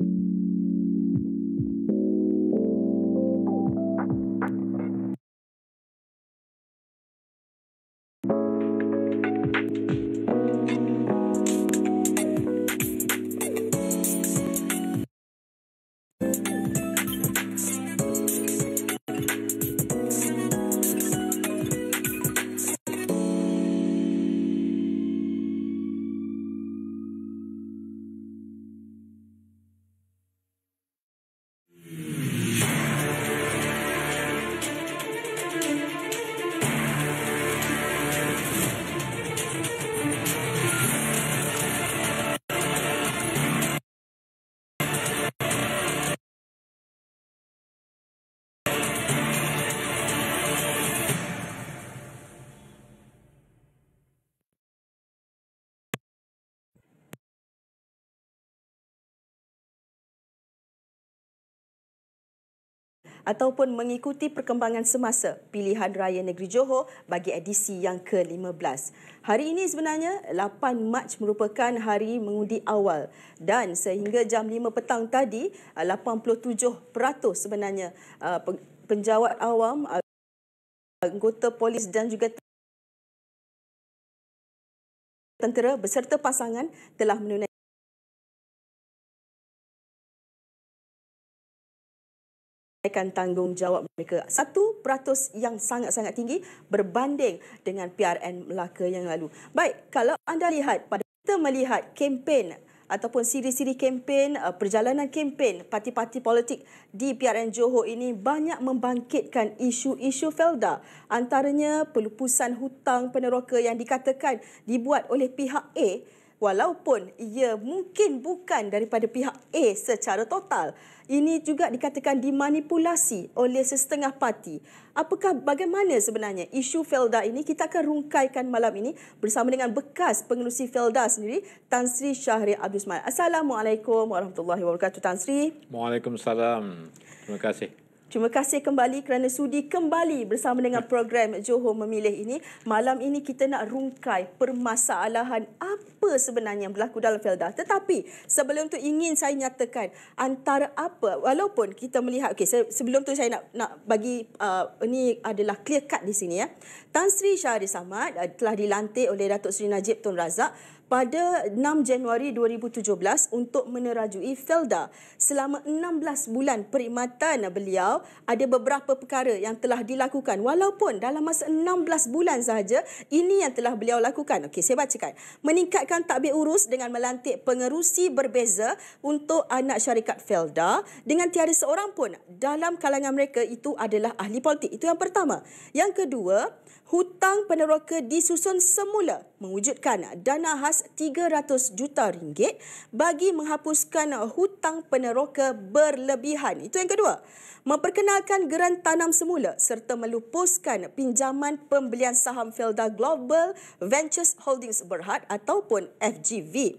thank you ataupun mengikuti perkembangan semasa pilihan raya negeri Johor bagi edisi yang ke-15. Hari ini sebenarnya 8 Mac merupakan hari mengundi awal dan sehingga jam 5 petang tadi 87% eh, sebenarnya eh, penjawat awam eh, anggota polis dan juga tentera beserta pasangan telah menunaikan menyatakan tanggungjawab mereka. Satu peratus yang sangat-sangat tinggi berbanding dengan PRN Melaka yang lalu. Baik, kalau anda lihat, pada kita melihat kempen ataupun siri-siri kempen, eh, perjalanan kempen parti-parti politik di PRN Johor ini banyak membangkitkan isu-isu felda. Antaranya pelupusan hutang peneroka yang dikatakan dibuat oleh pihak A walaupun ia mungkin bukan daripada pihak A secara total. Ini juga dikatakan dimanipulasi oleh setengah parti. Apakah bagaimana sebenarnya isu Felda ini kita akan rungkaikan malam ini bersama dengan bekas pengelusi Felda sendiri Tan Sri Syahri Abdul Ismail. Assalamualaikum warahmatullahi wabarakatuh Tan Sri. Waalaikumsalam. Terima kasih. Terima kasih kembali kerana sudi kembali bersama dengan program Johor Memilih ini. Malam ini kita nak rungkai permasalahan apa sebenarnya yang berlaku dalam Felda. Tetapi sebelum tu ingin saya nyatakan antara apa walaupun kita melihat okey sebelum tu saya nak nak bagi uh, ini adalah clear cut di sini ya. Tan Sri Syahrir Samad uh, telah dilantik oleh Datuk Seri Najib Tun Razak pada 6 Januari 2017 untuk menerajui Felda. Selama 16 bulan perkhidmatan beliau, ada beberapa perkara yang telah dilakukan. Walaupun dalam masa 16 bulan sahaja, ini yang telah beliau lakukan. Okey, saya bacakan. Meningkatkan takbir urus dengan melantik pengerusi berbeza untuk anak syarikat Felda dengan tiada seorang pun dalam kalangan mereka itu adalah ahli politik. Itu yang pertama. Yang kedua, hutang peneroka disusun semula mewujudkan dana khas 300 juta ringgit bagi menghapuskan hutang peneroka berlebihan. Itu yang kedua. Memperkenalkan geran tanam semula serta melupuskan pinjaman pembelian saham Felda Global Ventures Holdings Berhad ataupun FGV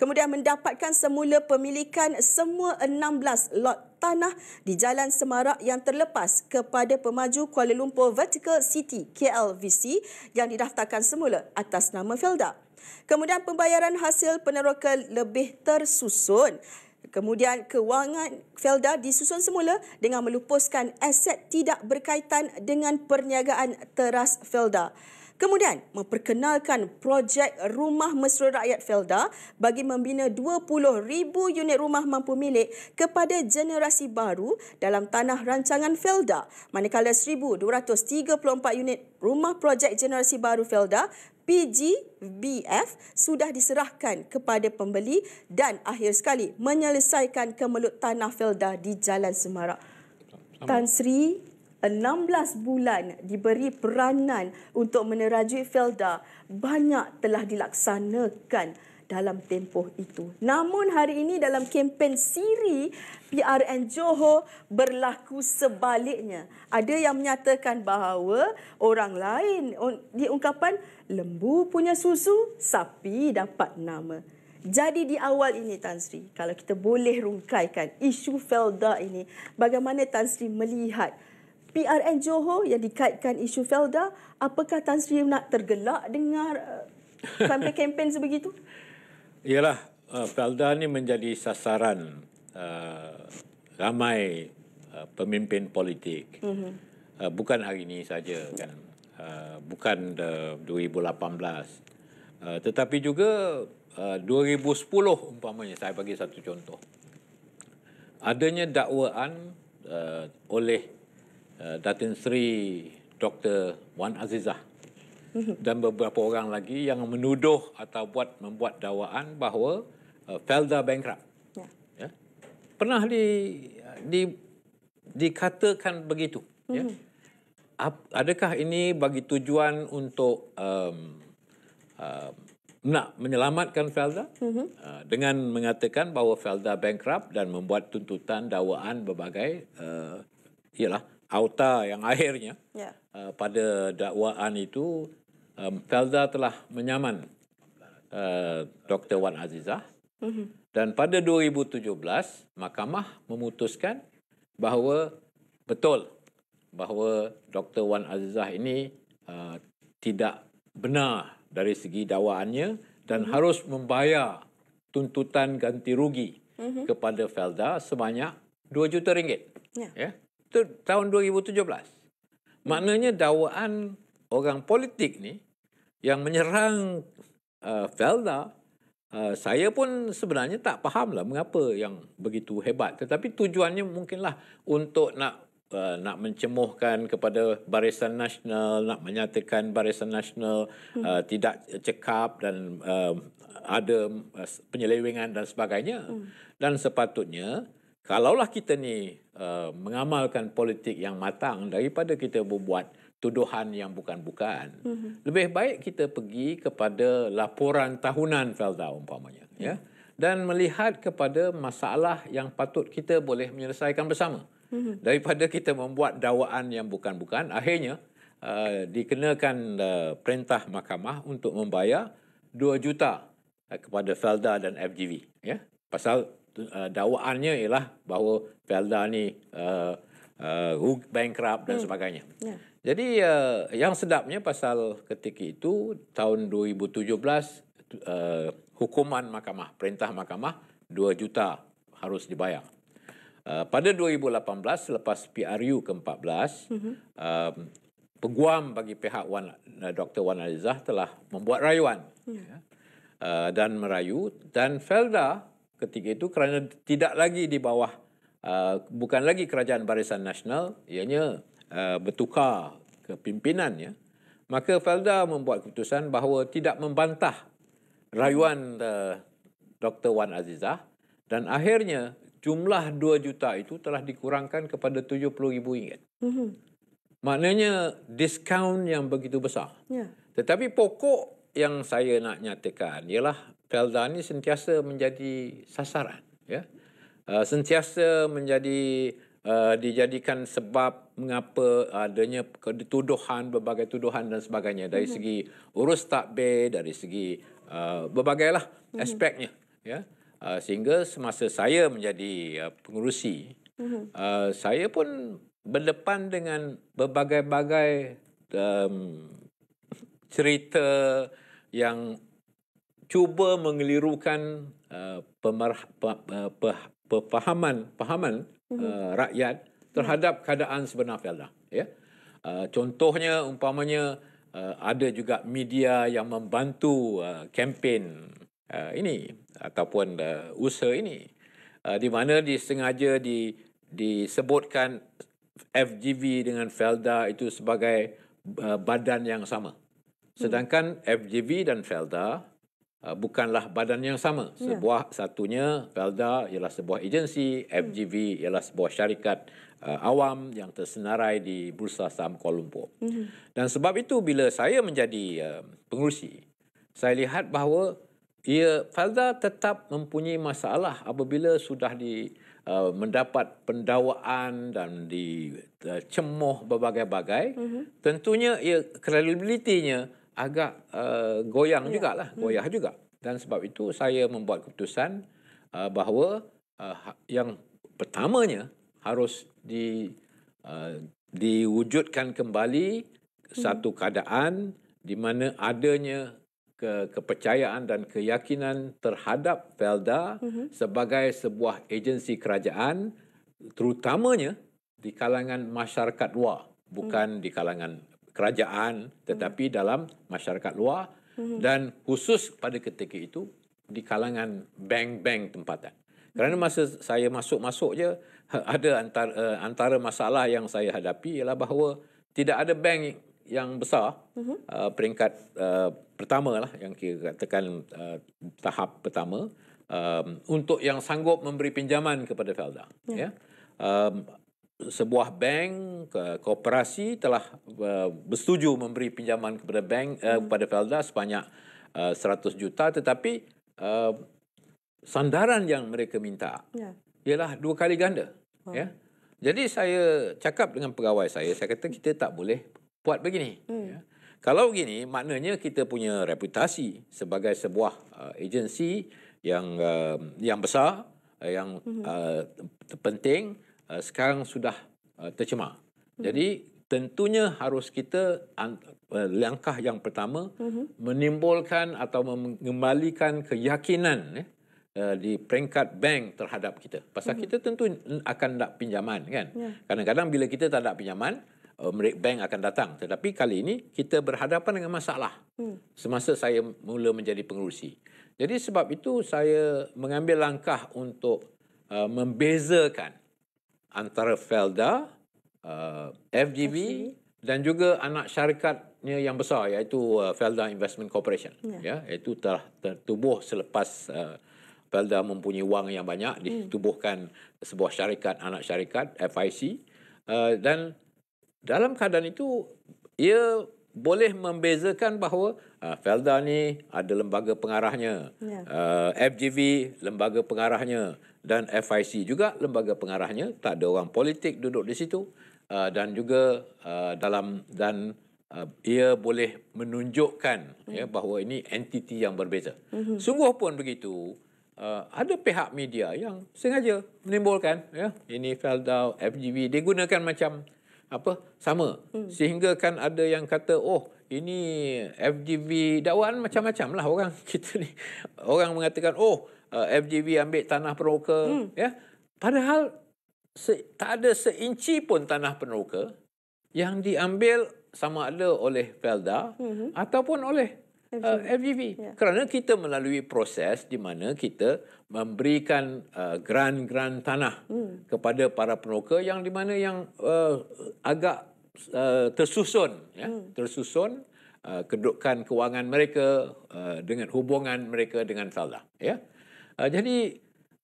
kemudian mendapatkan semula pemilikan semua 16 lot tanah di Jalan Semarak yang terlepas kepada pemaju Kuala Lumpur Vertical City KLVC yang didaftarkan semula atas nama Felda. Kemudian pembayaran hasil peneroka lebih tersusun. Kemudian kewangan Felda disusun semula dengan melupuskan aset tidak berkaitan dengan perniagaan teras Felda. Kemudian memperkenalkan projek Rumah Mesra Rakyat Felda bagi membina 20,000 unit rumah mampu milik kepada generasi baru dalam tanah rancangan Felda. Manakala 1,234 unit rumah projek generasi baru Felda PGBF sudah diserahkan kepada pembeli dan akhir sekali menyelesaikan kemelut tanah Felda di Jalan Semarak. Tan Sri, 16 bulan diberi peranan untuk menerajui Felda banyak telah dilaksanakan dalam tempoh itu. Namun hari ini dalam kempen siri PRN Johor berlaku sebaliknya. Ada yang menyatakan bahawa orang lain diungkapan lembu punya susu, sapi dapat nama. Jadi di awal ini Tan Sri, kalau kita boleh rungkaikan isu Felda ini, bagaimana Tan Sri melihat PRN Johor yang dikaitkan isu Felda, apakah Tan Sri nak tergelak dengar eh, kempen-kempen sebegitu? Iyalah, eh, Felda ni menjadi sasaran uh, ramai uh, pemimpin politik. Mm-hmm. Uh, bukan hari ini saja kan. Uh, bukan uh, 2018. Uh, tetapi juga uh, 2010 umpamanya saya bagi satu contoh. Adanya dakwaan uh, oleh Eh, Datin Sri Dr. Wan Azizah dan beberapa orang lagi yang menuduh atau buat membuat dakwaan bahawa uh, Felda bankrupt. Ya. ya. Pernah di di dikatakan begitu, mm-hmm. ya. Mhm. Ap, adakah ini bagi tujuan untuk um, um, nak menyelamatkan Felda mm-hmm. dengan mengatakan bahawa Felda bankrupt dan membuat tuntutan dakwaan berbagai uh, ialah auta yang akhirnya yeah. uh, pada dakwaan itu um, Felda telah menyaman uh, Dr Wan Azizah mm-hmm. dan pada 2017 mahkamah memutuskan bahawa betul bahawa Dr Wan Azizah ini uh, tidak benar dari segi dakwaannya dan mm-hmm. harus membayar tuntutan ganti rugi mm-hmm. kepada Felda sebanyak 2 juta ringgit yeah. yeah? Itu tahun 2017. Maknanya dakwaan orang politik ni yang menyerang uh, Felda, uh, saya pun sebenarnya tak faham lah mengapa yang begitu hebat. Tetapi tujuannya mungkinlah untuk nak Uh, nak mencemuhkan kepada Barisan Nasional, nak menyatakan Barisan Nasional hmm. uh, hmm. tidak cekap dan um, uh, ada penyelewengan dan sebagainya. Hmm. Dan sepatutnya kalaulah kita ni uh, mengamalkan politik yang matang daripada kita membuat tuduhan yang bukan-bukan mm-hmm. lebih baik kita pergi kepada laporan tahunan Felda umpamanya mm-hmm. ya dan melihat kepada masalah yang patut kita boleh menyelesaikan bersama mm-hmm. daripada kita membuat dakwaan yang bukan-bukan akhirnya uh, dikenakan uh, perintah mahkamah untuk membayar 2 juta uh, kepada Felda dan FGV ya pasal uh, dakwaannya ialah bahawa Felda ni uh, uh, bankrupt dan hmm. sebagainya. Yeah. Jadi uh, yang sedapnya pasal ketika itu tahun 2017 uh, hukuman mahkamah, perintah mahkamah 2 juta harus dibayar. Uh, pada 2018 selepas PRU ke-14, mm-hmm. uh, peguam bagi pihak Wan, Dr. Wan Alizah telah membuat rayuan mm. uh, dan merayu. Dan Felda ketika itu kerana tidak lagi di bawah uh, bukan lagi kerajaan barisan nasional ianya uh, bertukar kepimpinannya maka Felda membuat keputusan bahawa tidak membantah rayuan uh, Dr Wan Azizah dan akhirnya jumlah 2 juta itu telah dikurangkan kepada 70 ribu ringgit. mm Maknanya diskaun yang begitu besar. Yeah. Tetapi pokok yang saya nak nyatakan ialah Felda ini sentiasa menjadi sasaran, ya. uh, sentiasa menjadi uh, dijadikan sebab mengapa adanya tuduhan, berbagai tuduhan dan sebagainya dari mm-hmm. segi urus tak be, dari segi uh, lah mm-hmm. aspeknya, ya. uh, sehingga semasa saya menjadi uh, pengurusi, mm-hmm. uh, saya pun berdepan dengan berbagai-bagai um, cerita yang cuba mengelirukan uh, pemerah, pe, uh, pe, pemahaman pemahaman mhm. uh, rakyat terhadap keadaan sebenar Felda. ya uh, contohnya umpamanya uh, ada juga media yang membantu uh, kempen uh, ini ataupun uh, usaha ini uh, di mana disengaja di disebutkan FGV dengan Felda itu sebagai uh, badan yang sama hmm. sedangkan FGV dan Felda uh, bukanlah badan yang sama. Yeah. Sebuah satunya Felda ialah sebuah agensi, FGV mm. ialah sebuah syarikat uh, awam yang tersenarai di Bursa Saham Kuala Lumpur. Mm. Dan sebab itu bila saya menjadi uh, pengurusi, saya lihat bahawa ia Felda tetap mempunyai masalah apabila sudah di Uh, mendapat pendawaan dan dicemuh uh, berbagai-bagai, uh-huh. tentunya ia kredibilitinya agak uh, goyang ya. jugalah, hmm. goyah juga. Dan sebab itu saya membuat keputusan uh, bahawa uh, yang pertamanya harus di uh, diwujudkan kembali hmm. satu keadaan di mana adanya ke, kepercayaan dan keyakinan terhadap Felda hmm. sebagai sebuah agensi kerajaan terutamanya di kalangan masyarakat luar bukan hmm. di kalangan kerajaan tetapi hmm. dalam masyarakat luar hmm. dan khusus pada ketika itu di kalangan bank-bank tempatan. Kerana hmm. masa saya masuk-masuk je ada antara eh, antara masalah yang saya hadapi ialah bahawa tidak ada bank yang besar uh-huh. uh, peringkat uh, pertama lah yang kita katakan uh, tahap pertama um, untuk yang sanggup memberi pinjaman kepada Felda. Yeah. Ya. Ya. Yeah. Um, sebuah bank ke, kooperasi telah uh, bersetuju memberi pinjaman kepada bank uh, hmm. kepada Felda sebanyak uh, eh, 100 juta tetapi uh, sandaran yang mereka minta yeah. ialah dua kali ganda wow. ya jadi saya cakap dengan pegawai saya saya kata kita tak boleh buat begini hmm. ya kalau begini maknanya kita punya reputasi sebagai sebuah uh, agensi yang uh, yang besar uh, yang uh, penting Uh, sekarang sudah uh, tercemar. Mhm. Jadi tentunya harus kita uh, langkah yang pertama mhm. menimbulkan atau mengembalikan keyakinan eh, di peringkat bank terhadap kita. Pasal mhm. kita tentu akan nak pinjaman kan. Ya. Kadang-kadang bila kita tak nak pinjaman bank akan datang. Tetapi kali ini kita berhadapan dengan masalah hmm. semasa saya mula menjadi pengurusi. Jadi sebab itu saya mengambil langkah untuk membezakan antara Felda, uh, FGV dan juga anak syarikatnya yang besar iaitu uh, Felda Investment Corporation. Ya, ya iaitu telah tertubuh selepas uh, Felda mempunyai wang yang banyak hmm. sebuah syarikat anak syarikat FIC uh, dan dalam keadaan itu ia boleh membezakan bahawa uh, Felda ni ada lembaga pengarahnya, ya. uh, FGV lembaga pengarahnya dan FIC juga lembaga pengarahnya tak ada orang politik duduk di situ uh, dan juga uh, dalam dan uh, ia boleh menunjukkan mm. ya hmm. bahawa ini entiti yang berbeza. Mm-hmm. Sungguh pun begitu uh, ada pihak media yang sengaja menimbulkan ya ini Felda FGV digunakan macam apa sama mm. sehingga kan ada yang kata oh ini FGV dakwaan macam-macam lah orang kita ni orang mengatakan oh uh, FGV ambil tanah peneroka hmm. ya padahal se- tak ada seinci pun tanah peneroka yang diambil sama ada oleh Felda hmm. ataupun oleh uh, FGV yeah. kerana kita melalui proses di mana kita memberikan uh, grant-grant tanah hmm. kepada para peneroka yang di mana yang uh, agak uh, tersusun ya hmm. tersusun Uh, kedudukan kewangan mereka uh, dengan hubungan mereka dengan Felda ya Ah, jadi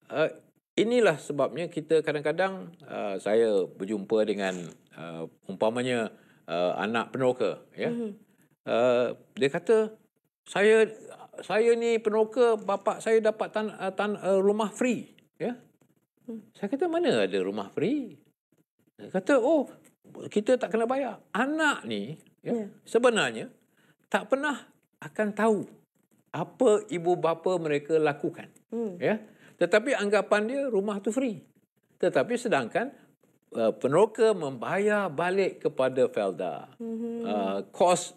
uh, inilah sebabnya kita kadang-kadang uh, saya berjumpa dengan uh, umpamanya uh, anak penoka ya. Mm-hmm. Uh, dia kata saya saya ni penoka bapa saya dapat tan, uh, tan uh, rumah free ya. Mm. Saya kata mana ada rumah free? Dia kata oh kita tak kena bayar. Anak ni ya, yeah. sebenarnya tak pernah akan tahu apa ibu bapa mereka lakukan. Hmm. Ya. Tetapi anggapan dia rumah tu free. Tetapi sedangkan uh, peneroka membayar balik kepada Felda hmm. uh, kos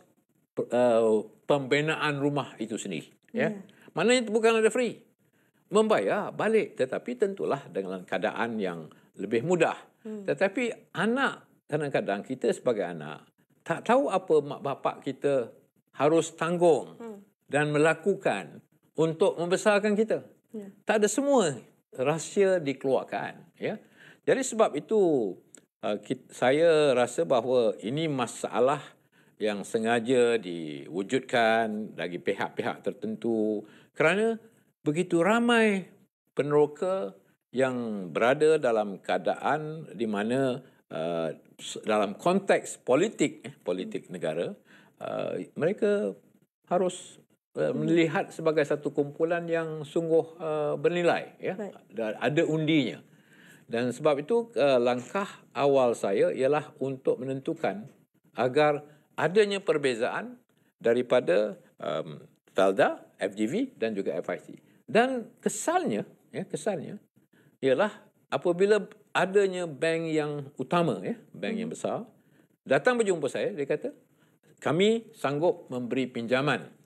uh, pembinaan rumah itu sendiri. Hmm. Ya. Maknanya bukan ada free. Membayar balik tetapi tentulah dengan keadaan yang lebih mudah. Hmm. Tetapi anak kadang-kadang kita sebagai anak tak tahu apa mak bapak kita harus tanggung hmm dan melakukan untuk membesarkan kita. Ya. Tak ada semua rahsia dikeluarkan. Ya? Jadi sebab itu uh, saya rasa bahawa ini masalah yang sengaja diwujudkan dari pihak-pihak tertentu kerana begitu ramai peneroka yang berada dalam keadaan di mana uh, dalam konteks politik eh, politik negara uh, mereka harus Eh, melihat sebagai satu kumpulan yang sungguh uh, bernilai ya right. ada undinya dan sebab itu uh, langkah awal saya ialah untuk menentukan agar adanya perbezaan daripada um, Telda, FGV dan juga FIC dan kesannya ya kesannya ialah apabila adanya bank yang utama ya bank yang hmm. besar datang berjumpa saya dia kata kami sanggup memberi pinjaman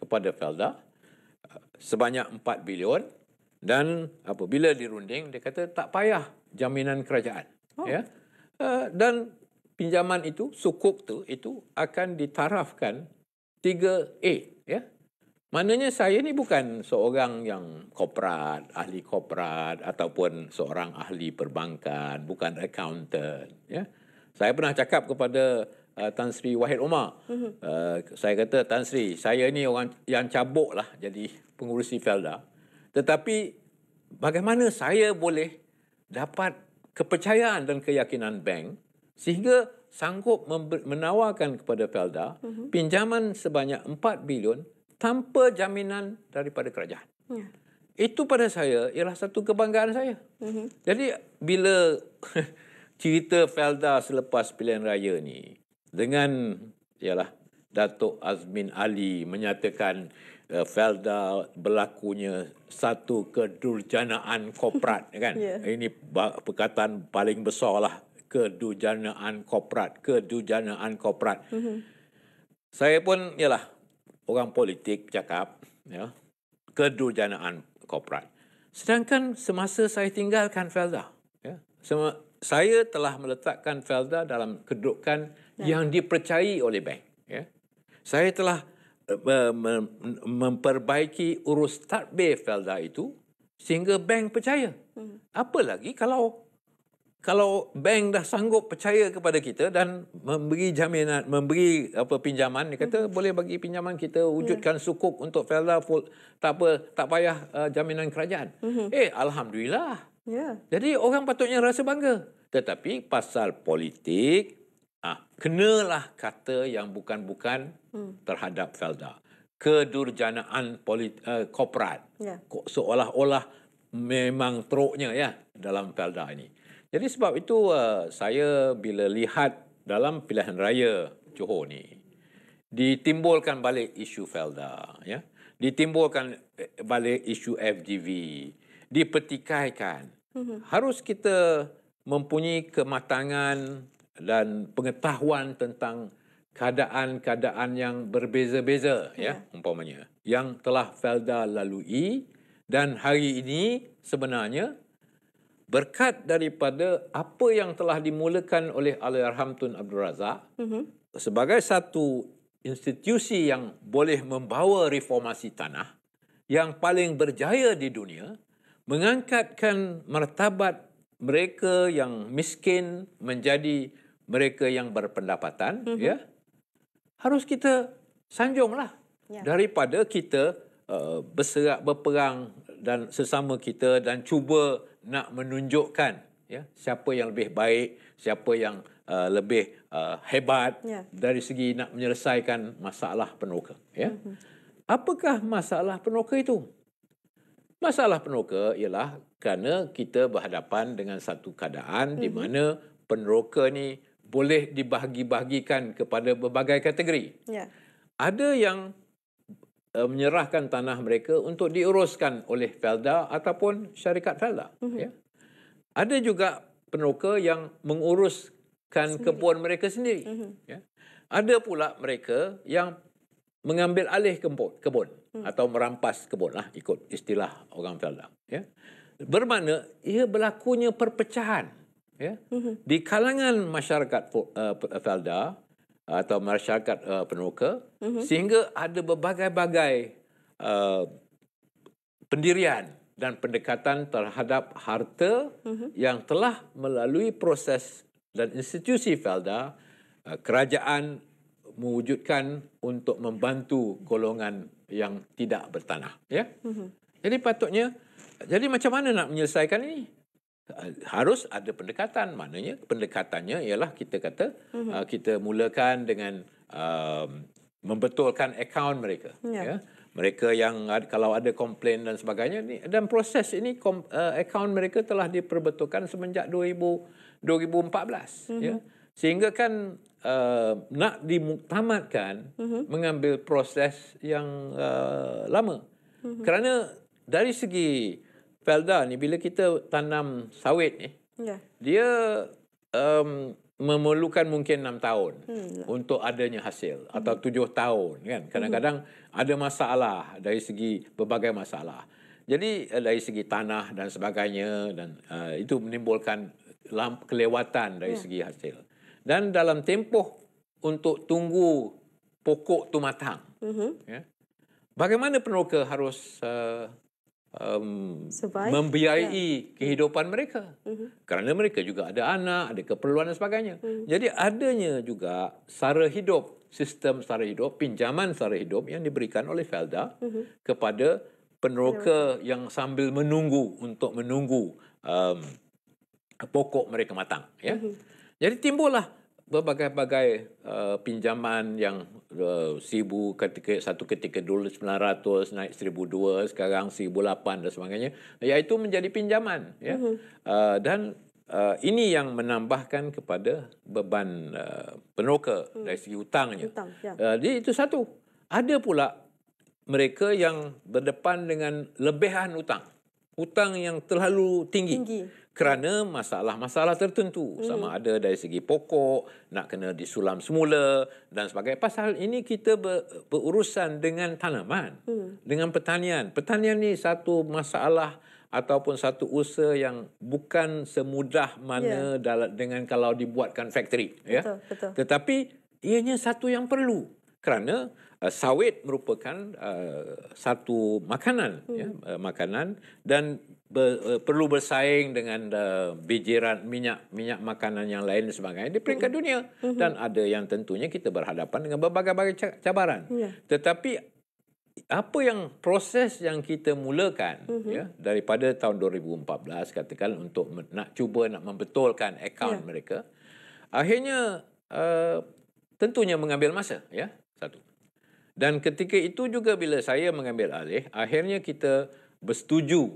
kepada Felda ah, sebanyak 4 bilion dan apabila dirunding dia kata tak payah jaminan kerajaan oh. ya ah, dan pinjaman itu sukuk tu itu akan ditarafkan 3A ya maknanya saya ni bukan seorang yang korporat ahli korporat ataupun seorang ahli perbankan bukan accountant ya saya pernah cakap kepada Uh, Tan Sri Wahid Omar. Uh-huh. Uh, saya kata Tan Sri, saya ni orang yang cabuk lah jadi pengurusi Felda. Tetapi bagaimana saya boleh dapat kepercayaan dan keyakinan bank sehingga sanggup menawarkan kepada Felda uh-huh. pinjaman sebanyak 4 bilion tanpa jaminan daripada kerajaan. Yeah. Itu pada saya ialah satu kebanggaan saya. Uh-huh. Jadi bila cerita Felda selepas pilihan raya ni dengan ialah Datuk Azmin Ali menyatakan uh, Felda berlakunya satu kedurjanaan korporat kan yeah. ini perkataan paling besar lah kedurjanaan korporat kedurjanaan korporat mm-hmm. saya pun ialah orang politik cakap ya kedurjanaan korporat sedangkan semasa saya tinggalkan Felda ya yeah saya telah meletakkan Felda dalam kedudukan ya. yang dipercayai oleh bank. Ya. Saya telah eh, memperbaiki urus tadbir Felda itu sehingga bank percaya. Hmm. Apa lagi kalau kalau bank dah sanggup percaya kepada kita dan memberi jaminan memberi apa pinjaman dia kata hmm. boleh bagi pinjaman kita ya. wujudkan sukuk untuk Felda full tak apa tak payah uh, jaminan kerajaan. Hmm. Eh alhamdulillah. Yeah. Jadi orang patutnya rasa bangga. Tetapi pasal politik, ah, kenalah kata yang bukan-bukan hmm. terhadap Felda. Kedurjanaan polit, uh, korporat. Yeah. Seolah-olah memang teruknya ya dalam Felda ini. Jadi sebab itu uh, saya bila lihat dalam pilihan raya Johor ni ditimbulkan balik isu Felda ya ditimbulkan eh, balik isu FGV dipertikaikan Mm-hmm. harus kita mempunyai kematangan dan pengetahuan tentang keadaan-keadaan yang berbeza-beza ya. ya umpamanya yang telah Felda lalui dan hari ini sebenarnya berkat daripada apa yang telah dimulakan oleh Alarham Tun Abdul Razak uh-huh. sebagai satu institusi yang boleh membawa reformasi tanah yang paling berjaya di dunia mengangkatkan martabat mereka yang miskin menjadi mereka yang berpendapatan mm -hmm. ya harus kita sanjunglah yeah. daripada kita uh, berserak berperang dan sesama kita dan cuba nak menunjukkan ya siapa yang lebih baik siapa yang uh, lebih uh, hebat yeah. dari segi nak menyelesaikan masalah penoka ya mm -hmm. apakah masalah penoka itu Masalah peneroka ialah kerana kita berhadapan dengan satu keadaan hmm di mhm. mana peneroka ni boleh dibahagi-bahagikan kepada berbagai kategori. Yeah. Ada yang uh, menyerahkan tanah mereka untuk diuruskan oleh felda ataupun syarikat felda. Mm-hmm. Yeah. Ada juga peneroka yang menguruskan sendiri. kebun mereka sendiri. Mm-hmm. Yeah. Ada pula mereka yang mengambil alih kebun. Hmm. atau merampas kebun lah ikut istilah orang Felda. Ya. Bermakna ia berlakunya perpecahan ya. Hmm. di kalangan masyarakat Felda eh, atau masyarakat eh, penuka hmm. sehingga ada berbagai-bagai uh, pendirian dan pendekatan terhadap harta yang telah melalui proses dan institusi Felda kerajaan mewujudkan untuk membantu golongan yang tidak bertanah ya mm-hmm. jadi patutnya jadi macam mana nak menyelesaikan ini eh, harus ada pendekatan maknanya pendekatannya ialah kita kata mm-hmm. kita mulakan dengan um, membetulkan akaun mereka yeah. ya mereka yang kalau ada komplain dan sebagainya ini dan proses ini kom, uh, akaun mereka telah diperbetulkan semenjak 2000 2014 mm-hmm. ya mhm. Sehingga kan uh, nak dimuktamadkan uh-huh. mengambil proses yang uh, lama. Uh-huh. Kerana dari segi felda ni bila kita tanam sawit ni, yeah. dia um, memerlukan mungkin enam tahun hmm. Lah. untuk adanya hasil hmm. atau tujuh tahun kan kadang-kadang hmm. ada masalah dari segi berbagai masalah jadi eh, dari segi tanah dan sebagainya dan uh, itu menimbulkan kelewatan dari yeah. segi hasil dan dalam tempoh untuk tunggu pokok tu matang. Mm-hmm. Ya. Bagaimana peneroka harus uh, um, Survive. membiayai yeah. kehidupan mereka? Mm-hmm. Kerana mereka juga ada anak, ada keperluan dan sebagainya. Mm-hmm. Jadi adanya juga sara hidup, sistem sara hidup, pinjaman sara hidup yang diberikan oleh Felda mm-hmm. kepada peneroka mm-hmm. yang sambil menunggu untuk menunggu um, pokok mereka matang. Ya. Mm-hmm. Jadi timbullah berbagai-bagai uh, pinjaman yang uh, seribu uh, ketika satu ketika dulu 900 naik 1002 sekarang 1008 dan sebagainya iaitu menjadi pinjaman ya uh-huh. uh, dan uh, ini yang menambahkan kepada beban uh, penoka uh-huh. Hmm. dari segi hutangnya Hutang, ya. uh, jadi itu satu ada pula mereka yang berdepan dengan lebihan hutang hutang yang terlalu tinggi, tinggi kerana masalah-masalah tertentu hmm. sama ada dari segi pokok nak kena disulam semula dan sebagainya pasal ini kita ber, berurusan dengan tanaman hmm. dengan pertanian pertanian ni satu masalah ataupun satu usaha yang bukan semudah mana yeah. dalam, dengan kalau dibuatkan factory ya. betul, ya betul. tetapi ianya satu yang perlu kerana uh, sawit merupakan uh, satu makanan ya, hmm. ya uh, makanan dan ber, uh, perlu bersaing dengan uh, bijiran minyak minyak makanan yang lain dan sebagainya di peringkat hmm. dunia hmm. dan ada yang tentunya kita berhadapan dengan berbagai-bagai cabaran ya. tetapi apa yang proses yang kita mulakan mm-hmm. ya daripada tahun 2014 katakan untuk nak cuba nak membetulkan akaun yeah. mereka akhirnya uh, tentunya mengambil masa ya satu dan ketika itu juga bila saya mengambil alih, akhirnya kita bersetuju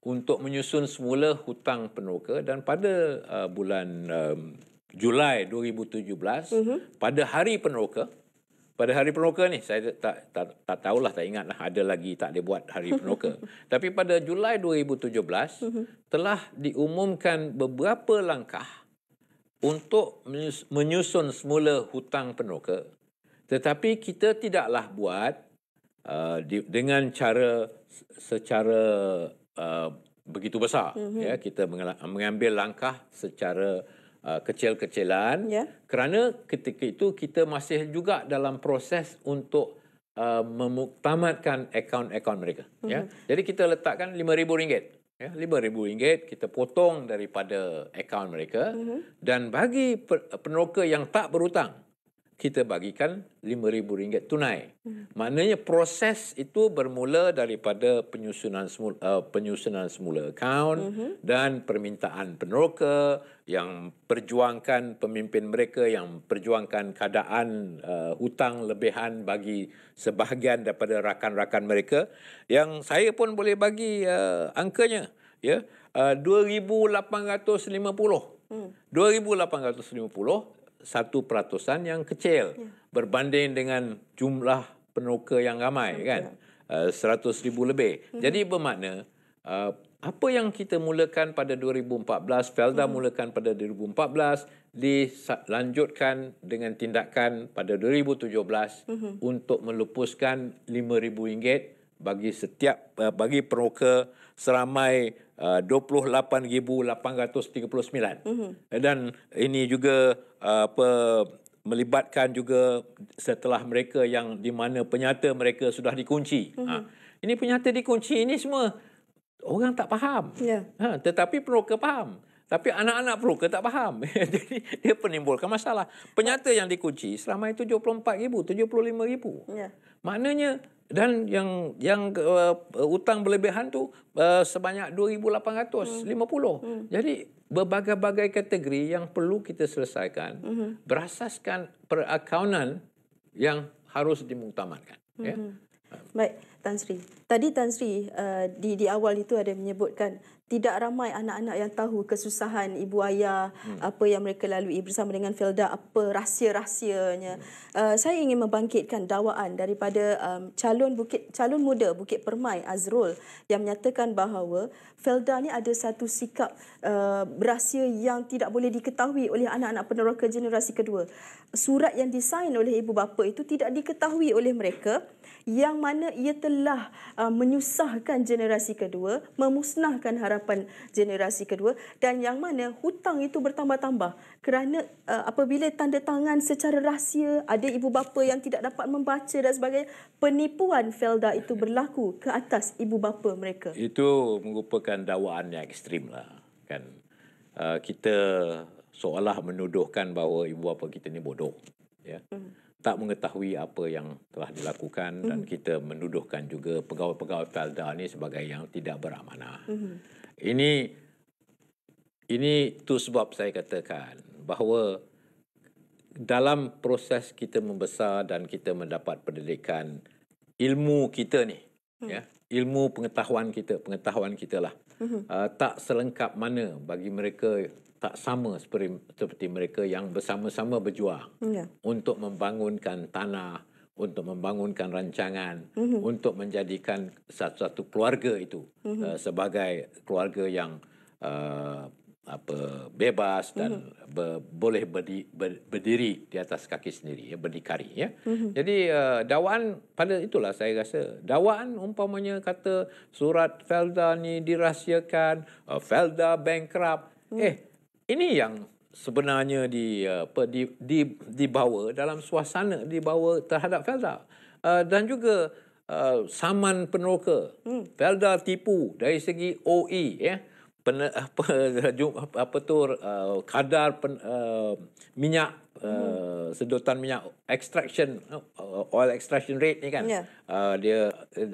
untuk menyusun semula hutang peneroka dan pada uh, bulan um, Julai 2017 uh-huh. Mhm. pada hari peneroka pada hari peneroka ni saya tak tak tak tahulah tak ingatlah ada lagi tak dia buat hari peneroka tapi pada Julai 2017 uh-huh. Mhm. telah diumumkan beberapa langkah untuk menyusun semula hutang peneroka tetapi kita tidaklah buat uh, di, dengan cara secara uh, begitu besar. Mm-hmm. Ya, kita mengambil langkah secara uh, kecil-kecilan yeah. kerana ketika itu kita masih juga dalam proses untuk uh, memuktamadkan akaun-akaun mereka. Mm-hmm. Ya. Mhm. Jadi kita letakkan RM5,000. Ya, RM5,000 kita potong daripada akaun mereka uh-huh. dan bagi peneroka yang tak berhutang, kita bagikan rm ringgit tunai. Hmm. Maknanya proses itu bermula daripada penyusunan semula, uh, penyusunan semula akaun hmm. dan permintaan peneroka yang perjuangkan pemimpin mereka yang perjuangkan keadaan uh, hutang lebihan bagi sebahagian daripada rakan-rakan mereka yang saya pun boleh bagi uh, angkanya ya yeah? uh, 2850 Hmm. 2850 satu peratusan yang kecil ya. berbanding dengan jumlah penuka yang ramai ya. kan uh, ribu lebih. Ya. Jadi bermakna uh, apa yang kita mulakan pada 2014, Felda ya. mulakan pada 2014 dilanjutkan dengan tindakan pada 2017 uh-huh. Mhm. untuk melupuskan lima ribu ringgit bagi setiap eh, bagi peroka seramai uh, 28839 uh-huh. Mhm. dan ini juga uh, apa melibatkan juga setelah mereka yang di mana penyata mereka sudah dikunci. Uh-huh. Ha. Ini penyata dikunci ini semua orang tak faham. Yeah. Ha tetapi peroka faham. Tapi anak-anak perlu ke tak faham. Jadi dia penimbulkan masalah. Penyata yang dikunci selama itu 74 ribu, 75 ribu. Ya. Maknanya dan yang yang uh, utang berlebihan tu uh, sebanyak 2850. Hmm. Hmm. Jadi berbagai-bagai kategori yang perlu kita selesaikan hmm. berasaskan perakaunan yang harus dimutamakan. Ya. Hmm. Ya. Baik, Tan Sri. Tadi Tan Sri uh, di di awal itu ada menyebutkan tidak ramai anak-anak yang tahu kesusahan ibu ayah hmm. apa yang mereka lalui bersama dengan Felda apa rahsia-rahsianya. Hmm. Uh, saya ingin membangkitkan dakwaan daripada um, calon Bukit calon muda Bukit Permai Azrul yang menyatakan bahawa Felda ni ada satu sikap uh, eh, rahsia yang tidak boleh diketahui oleh anak-anak peneroka generasi kedua. Surat yang disain oleh ibu bapa itu tidak diketahui oleh mereka yang mana ia telah uh, menyusahkan generasi kedua, memusnahkan haram hadapan generasi kedua dan yang mana hutang itu bertambah-tambah kerana uh, apabila tanda tangan secara rahsia ada ibu bapa yang tidak dapat membaca dan sebagainya penipuan Felda itu berlaku ke atas ibu bapa mereka itu merupakan dakwaan yang ekstrim lah kan uh, kita seolah menuduhkan bahawa ibu bapa kita ni bodoh ya hmm. tak mengetahui apa yang telah dilakukan hmm. dan kita menuduhkan juga pegawai-pegawai Felda ini sebagai yang tidak beramanah hmm. Ini ini tu sebab saya katakan bahawa dalam proses kita membesar dan kita mendapat pendidikan ilmu kita ni hmm. ya ilmu pengetahuan kita pengetahuan kita lah hmm. uh, tak selengkap mana bagi mereka tak sama seperti, seperti mereka yang bersama-sama berjuang hmm. untuk membangunkan tanah hmm untuk membangunkan rancangan mm-hmm. untuk menjadikan satu-satu keluarga itu mm-hmm. uh, sebagai keluarga yang uh, apa bebas dan mm-hmm. ber, boleh berdi, ber, berdiri di atas kaki sendiri ya berdikari ya. Mm-hmm. Jadi uh, eh, dakwaan pada itulah saya rasa dakwaan umpamanya kata surat Felda ni dirahsiakan, uh, Felda bankrupt. Mm-hmm. Eh ini yang sebenarnya di eh, apa di di dibawa dalam suasana dibawa terhadap Felda uh, dan juga uh, saman peneroka hmm. Felda tipu dari segi OE ya Pen, apa, apa tu uh, kadar pen, uh, minyak uh, hmm. sedutan minyak extraction uh, oil extraction rate ni kan yeah. Ya. uh, dia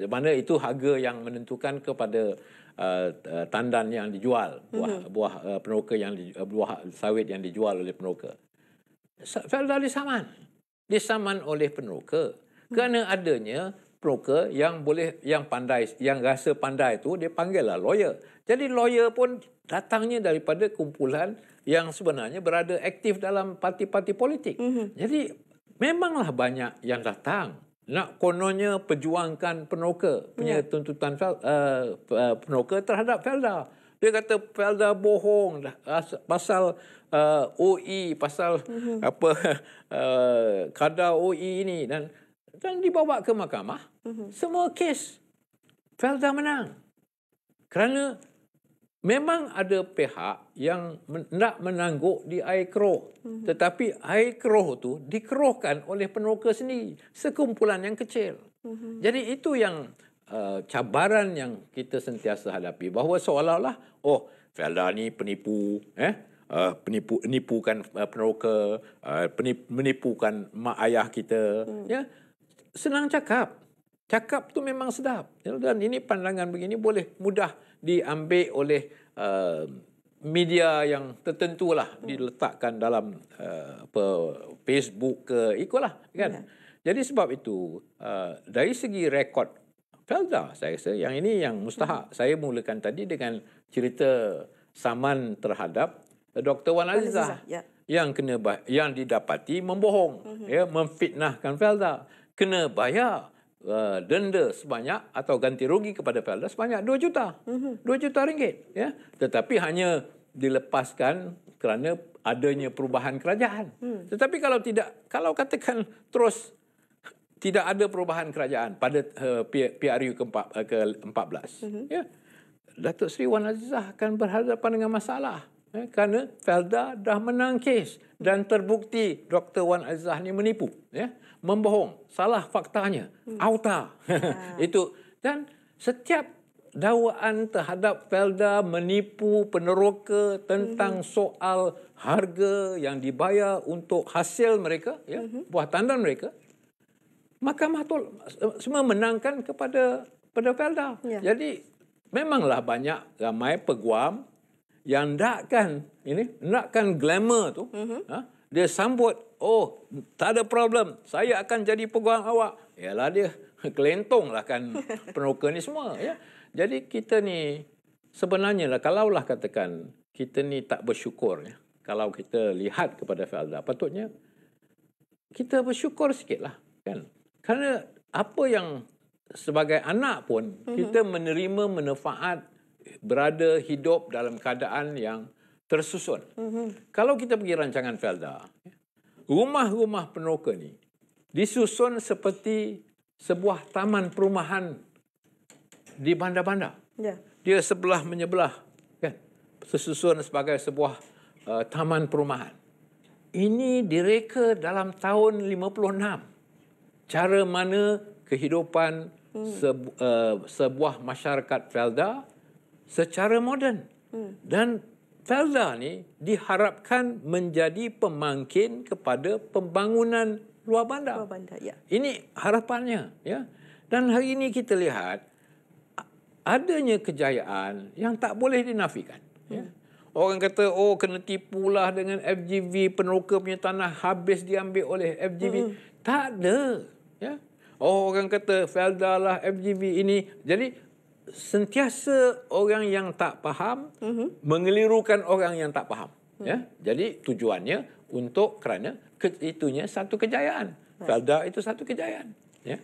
mana itu harga yang menentukan kepada uh, uh, tandan yang dijual buah mm-hmm. buah uh, peneroka yang di, uh, buah sawit yang dijual oleh peneroka. Felda disaman. Disaman oleh peneroka. mm Kerana adanya peneroka yang boleh yang pandai yang rasa pandai itu, dia panggil lah lawyer. Jadi lawyer pun datangnya daripada kumpulan yang sebenarnya berada aktif dalam parti-parti politik. Mm-hmm. Jadi memanglah banyak yang datang nak kononnya perjuangkan penoka punya yeah. tuntutan uh, eh, eh, penoka terhadap Felda. Dia kata Felda bohong pasal uh, eh, OI, e, pasal mm-hmm. apa uh, kadar OI e ini dan dan dibawa ke mahkamah. Mm-hmm. Semua kes Felda menang. Kerana memang ada pihak yang nak menangguk di air keruh. Mhm. Tetapi air keruh itu dikeruhkan oleh peneroka sendiri. Sekumpulan yang kecil. Mhm. Jadi itu yang uh, cabaran yang kita sentiasa hadapi. Bahawa seolah-olah, oh Felda ni penipu. Eh? Uh, penipu menipukan uh, peneroka, uh, penipu, menipukan mak ayah kita. Hmm. Ya? Senang cakap cakap tu memang sedap ya, dan ini pandangan begini boleh mudah diambil oleh uh, media yang tertentu lah hmm. diletakkan dalam uh, apa, Facebook ke ikutlah kan hmm. jadi sebab itu uh, dari segi rekod Felda saya rasa yang ini yang mustahak hmm. saya mulakan tadi dengan cerita saman terhadap uh, Dr Wan Azizah ya. yang kena yang didapati membohong hmm. ya memfitnahkan Felda kena bayar Eh, denda sebanyak atau ganti rugi kepada Felda sebanyak 2 juta. Mm-hmm. 2 juta ringgit. Ya? Tetapi hanya dilepaskan kerana adanya perubahan kerajaan. Mm. Tetapi kalau tidak, kalau katakan terus tidak ada perubahan kerajaan pada uh, PRU ke-14. Mm-hmm. Ya? Datuk Seri Wan Azizah akan berhadapan dengan masalah. Ya? Kerana Felda dah menang kes dan terbukti Dr. Wan Azizah ini menipu. Ya? membohong, salah faktanya, hmm. auta. Ya. itu dan setiap dakwaan terhadap Felda menipu peneroka tentang hmm soal harga yang dibayar untuk hasil mereka, ya, hmm buah tandan mereka, mahkamah tol semua menangkan kepada pada Felda. Ya. Jadi memanglah banyak ramai peguam yang ndakkan ini ndakkan glamour tu. Mm-hmm dia sambut, oh tak ada problem, saya akan jadi peguam awak. Yalah dia, kelentong lah kan penoka ni semua. Ya. Jadi kita ni sebenarnya lah, kalaulah katakan kita ni tak bersyukur. Ya. Kalau kita lihat kepada Felda, patutnya kita bersyukur sikit lah. Kan? Kerana apa yang sebagai anak pun, mhm. kita menerima manfaat berada hidup dalam keadaan yang tersusun. Mm -hmm. Kalau kita pergi rancangan Felda, rumah-rumah penoka ni disusun seperti sebuah taman perumahan di bandar-bandar. Yeah. Dia sebelah menyebelah, kan? Tersusun sebagai sebuah uh, taman perumahan. Ini direka dalam tahun 56. Cara mana kehidupan mm. sebu uh, sebuah masyarakat Felda secara moden. Hmm. Dan Felda ni diharapkan menjadi pemangkin kepada pembangunan luar bandar. Luar bandar ya. Ini harapannya. Ya. Dan hari ini kita lihat adanya kejayaan yang tak boleh dinafikan. Ya. Hmm. Orang kata, oh kena tipulah dengan FGV, peneroka punya tanah habis diambil oleh FGV. Hmm. Tak ada. Ya. Oh orang kata Felda lah FGV ini. Jadi sentiasa orang yang tak faham uh-huh. mengelirukan orang yang tak faham. Uh-huh. Ya? Jadi tujuannya untuk kerana ke, itunya satu kejayaan. Felda itu satu kejayaan. Ya?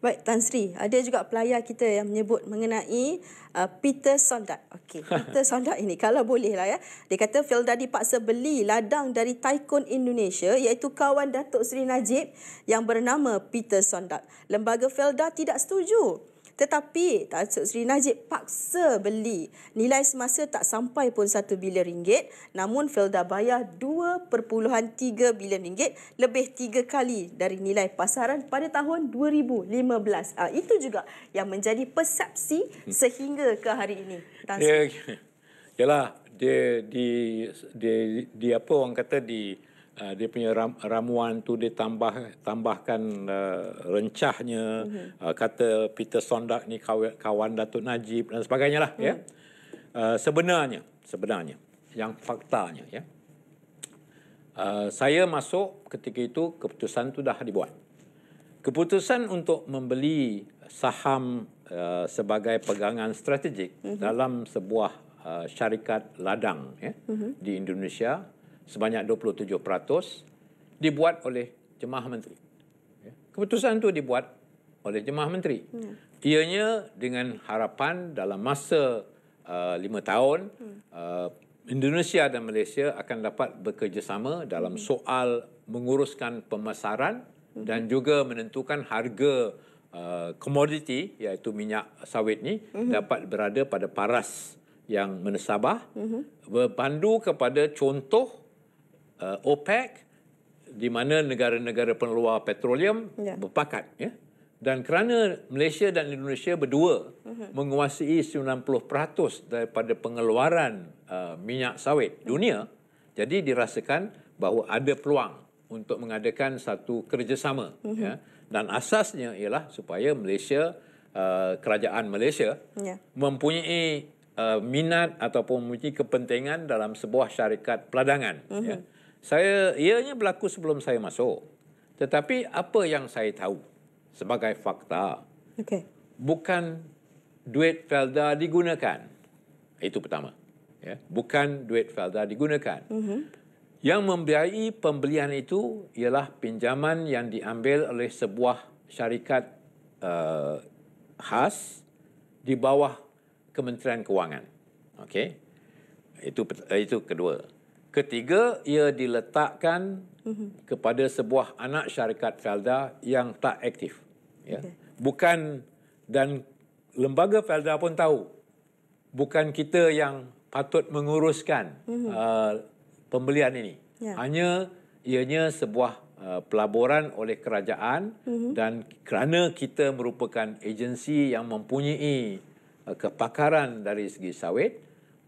Baik, Tan Sri. Ada juga pelayar kita yang menyebut mengenai uh, Peter Sondak. Okey, Peter Sondak ini kalau bolehlah lah ya. Dia kata Felda dipaksa beli ladang dari Taikun Indonesia iaitu kawan Datuk Sri Najib yang bernama Peter Sondak. Lembaga Felda tidak setuju. Tetapi Tansuk Sri Najib paksa beli. Nilai semasa tak sampai pun satu bilion ringgit. Namun Felda bayar dua perpuluhan tiga bilion ringgit. Lebih tiga kali dari nilai pasaran pada tahun 2015. Uh, ah, itu juga yang menjadi persepsi hmm. sehingga ke hari ini. Tansuk. yalah. Dia di, di, di, di apa orang kata di uh, dia punya ram, ramuan tu dia tambah tambahkan uh, rencahnya mm-hmm. uh, kata Peter Sondak ni kawan, kawan Datuk Najib dan sebagainya lah ya. mm-hmm. ya. Uh, sebenarnya sebenarnya yang faktanya ya. Uh, saya masuk ketika itu keputusan tu dah dibuat. Keputusan untuk membeli saham uh, sebagai pegangan strategik mm-hmm. dalam sebuah uh, syarikat ladang ya, mm-hmm. di Indonesia sebanyak 27% dibuat oleh jemaah menteri. Ya. Keputusan itu dibuat oleh jemaah menteri. Hmm. Ianya dengan harapan dalam masa uh, lima uh, tahun hmm. uh, Indonesia dan Malaysia akan dapat bekerjasama dalam hmm. soal menguruskan pemasaran hmm. dan juga menentukan harga uh, komoditi uh, iaitu minyak sawit ini hmm. dapat berada pada paras yang menesabah hmm. berpandu kepada contoh uh, OPEC di mana negara-negara pengeluar petroleum yeah. berpakat ya. Dan kerana Malaysia dan Indonesia berdua uh-huh. menguasai 90% daripada pengeluaran uh, minyak sawit uh-huh. dunia, jadi dirasakan bahawa ada peluang untuk mengadakan satu kerjasama uh-huh. ya. Dan asasnya ialah supaya Malaysia uh, kerajaan Malaysia yeah. mempunyai uh, minat ataupun mempunyai kepentingan dalam sebuah syarikat peladangan uh-huh. ya. Mhm. Saya ianya berlaku sebelum saya masuk. Tetapi apa yang saya tahu sebagai fakta, okay. bukan duit Felda digunakan. Itu pertama. Ya. Bukan duit Felda digunakan. Mm-hmm. Yang membiayai pembelian itu ialah pinjaman yang diambil oleh sebuah syarikat uh, khas di bawah Kementerian Kewangan. Okey. Itu itu kedua. Ketiga, ia diletakkan kepada sebuah anak syarikat Felda yang tak aktif. Ya. Bukan dan lembaga Felda pun tahu. Bukan kita yang patut menguruskan mhm. uh, pembelian ini. Ya. Hanya ianya sebuah uh, pelaburan oleh kerajaan mhm. dan kerana kita merupakan agensi yang mempunyai uh, kepakaran dari segi sawit,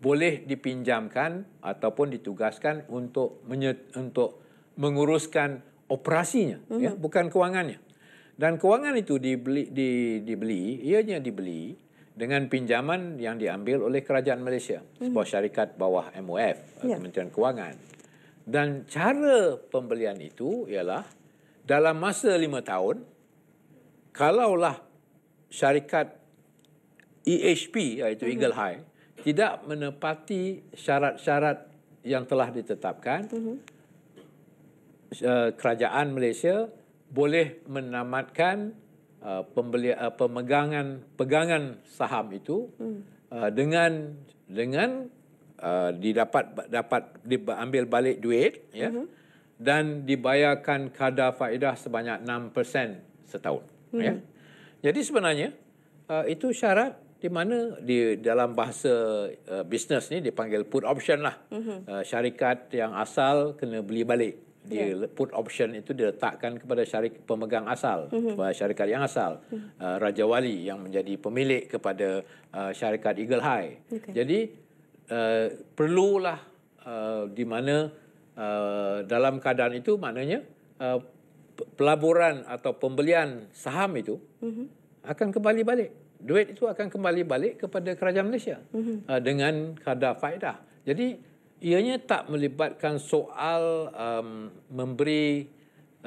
boleh dipinjamkan ataupun ditugaskan untuk menyet, untuk menguruskan operasinya mm-hmm. ya mhm. bukan kewangannya dan kewangan itu dibeli di, dibeli ianya dibeli dengan pinjaman yang diambil oleh kerajaan Malaysia mm-hmm. sebuah syarikat bawah MOF yeah. Kementerian Kewangan dan cara pembelian itu ialah dalam masa lima tahun kalaulah syarikat EHP iaitu mm-hmm. Eagle High tidak menepati syarat-syarat yang telah ditetapkan, uh-huh. kerajaan Malaysia boleh menamatkan uh, pembeli, uh, pemegangan pegangan saham itu uh-huh. uh, dengan dengan uh, didapat dapat diambil balik duit uh-huh. dan dibayarkan kadar faedah sebanyak 6% setahun. uh Ya. Jadi sebenarnya uh, itu syarat di mana di dalam bahasa uh, eh, bisnes ni dipanggil put option lah mm-hmm. uh, syarikat yang asal kena beli balik dia yeah. put option itu diletakkan kepada syarikat pemegang asal mm-hmm. syarikat yang asal mm-hmm. uh, raja wali yang menjadi pemilik kepada uh, syarikat eagle high okay. jadi uh, perlulah uh, di mana uh, dalam keadaan itu maknanya uh, pelaburan atau pembelian saham itu mm-hmm. akan kembali balik duit itu akan kembali balik kepada kerajaan Malaysia mm -hmm. dengan kadar faedah. Jadi ianya tak melibatkan soal um, memberi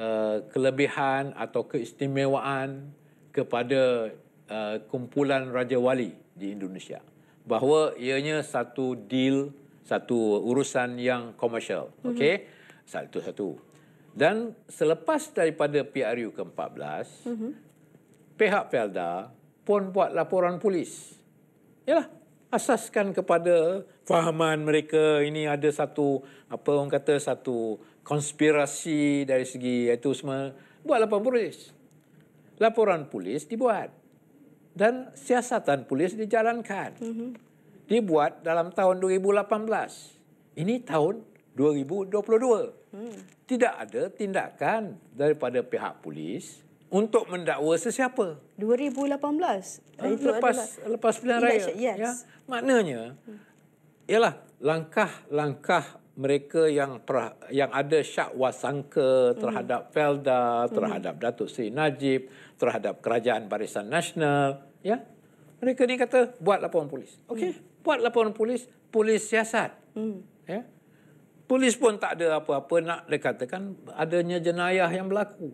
uh, kelebihan atau keistimewaan kepada uh, kumpulan raja wali di Indonesia. Bahawa ianya satu deal, satu urusan yang komersial. Mm -hmm. Okey. Satu-satu. Dan selepas daripada PRU ke-14, mm -hmm. pihak Felda pun buat laporan polis. Yalah, asaskan kepada fahaman mereka ini ada satu apa orang kata satu konspirasi dari segi itu semua buat laporan polis. Laporan polis dibuat dan siasatan polis dijalankan. Mm -hmm. Dibuat dalam tahun 2018. Ini tahun 2022. Mm. Tidak ada tindakan daripada pihak polis untuk mendakwa sesiapa. 2018. Ha, ah, itu lepas adalah... lepas pilihan raya. yes. ya? Maknanya ialah langkah-langkah mereka yang pra, yang ada syak wasangka terhadap mm. Felda, hmm. terhadap mm. Datuk Seri Najib, terhadap Kerajaan Barisan Nasional, ya. Mereka ni kata buat laporan polis. Okey, mm. buat laporan polis, polis siasat. Mm. Ya. Polis pun tak ada apa-apa nak dikatakan adanya jenayah yang berlaku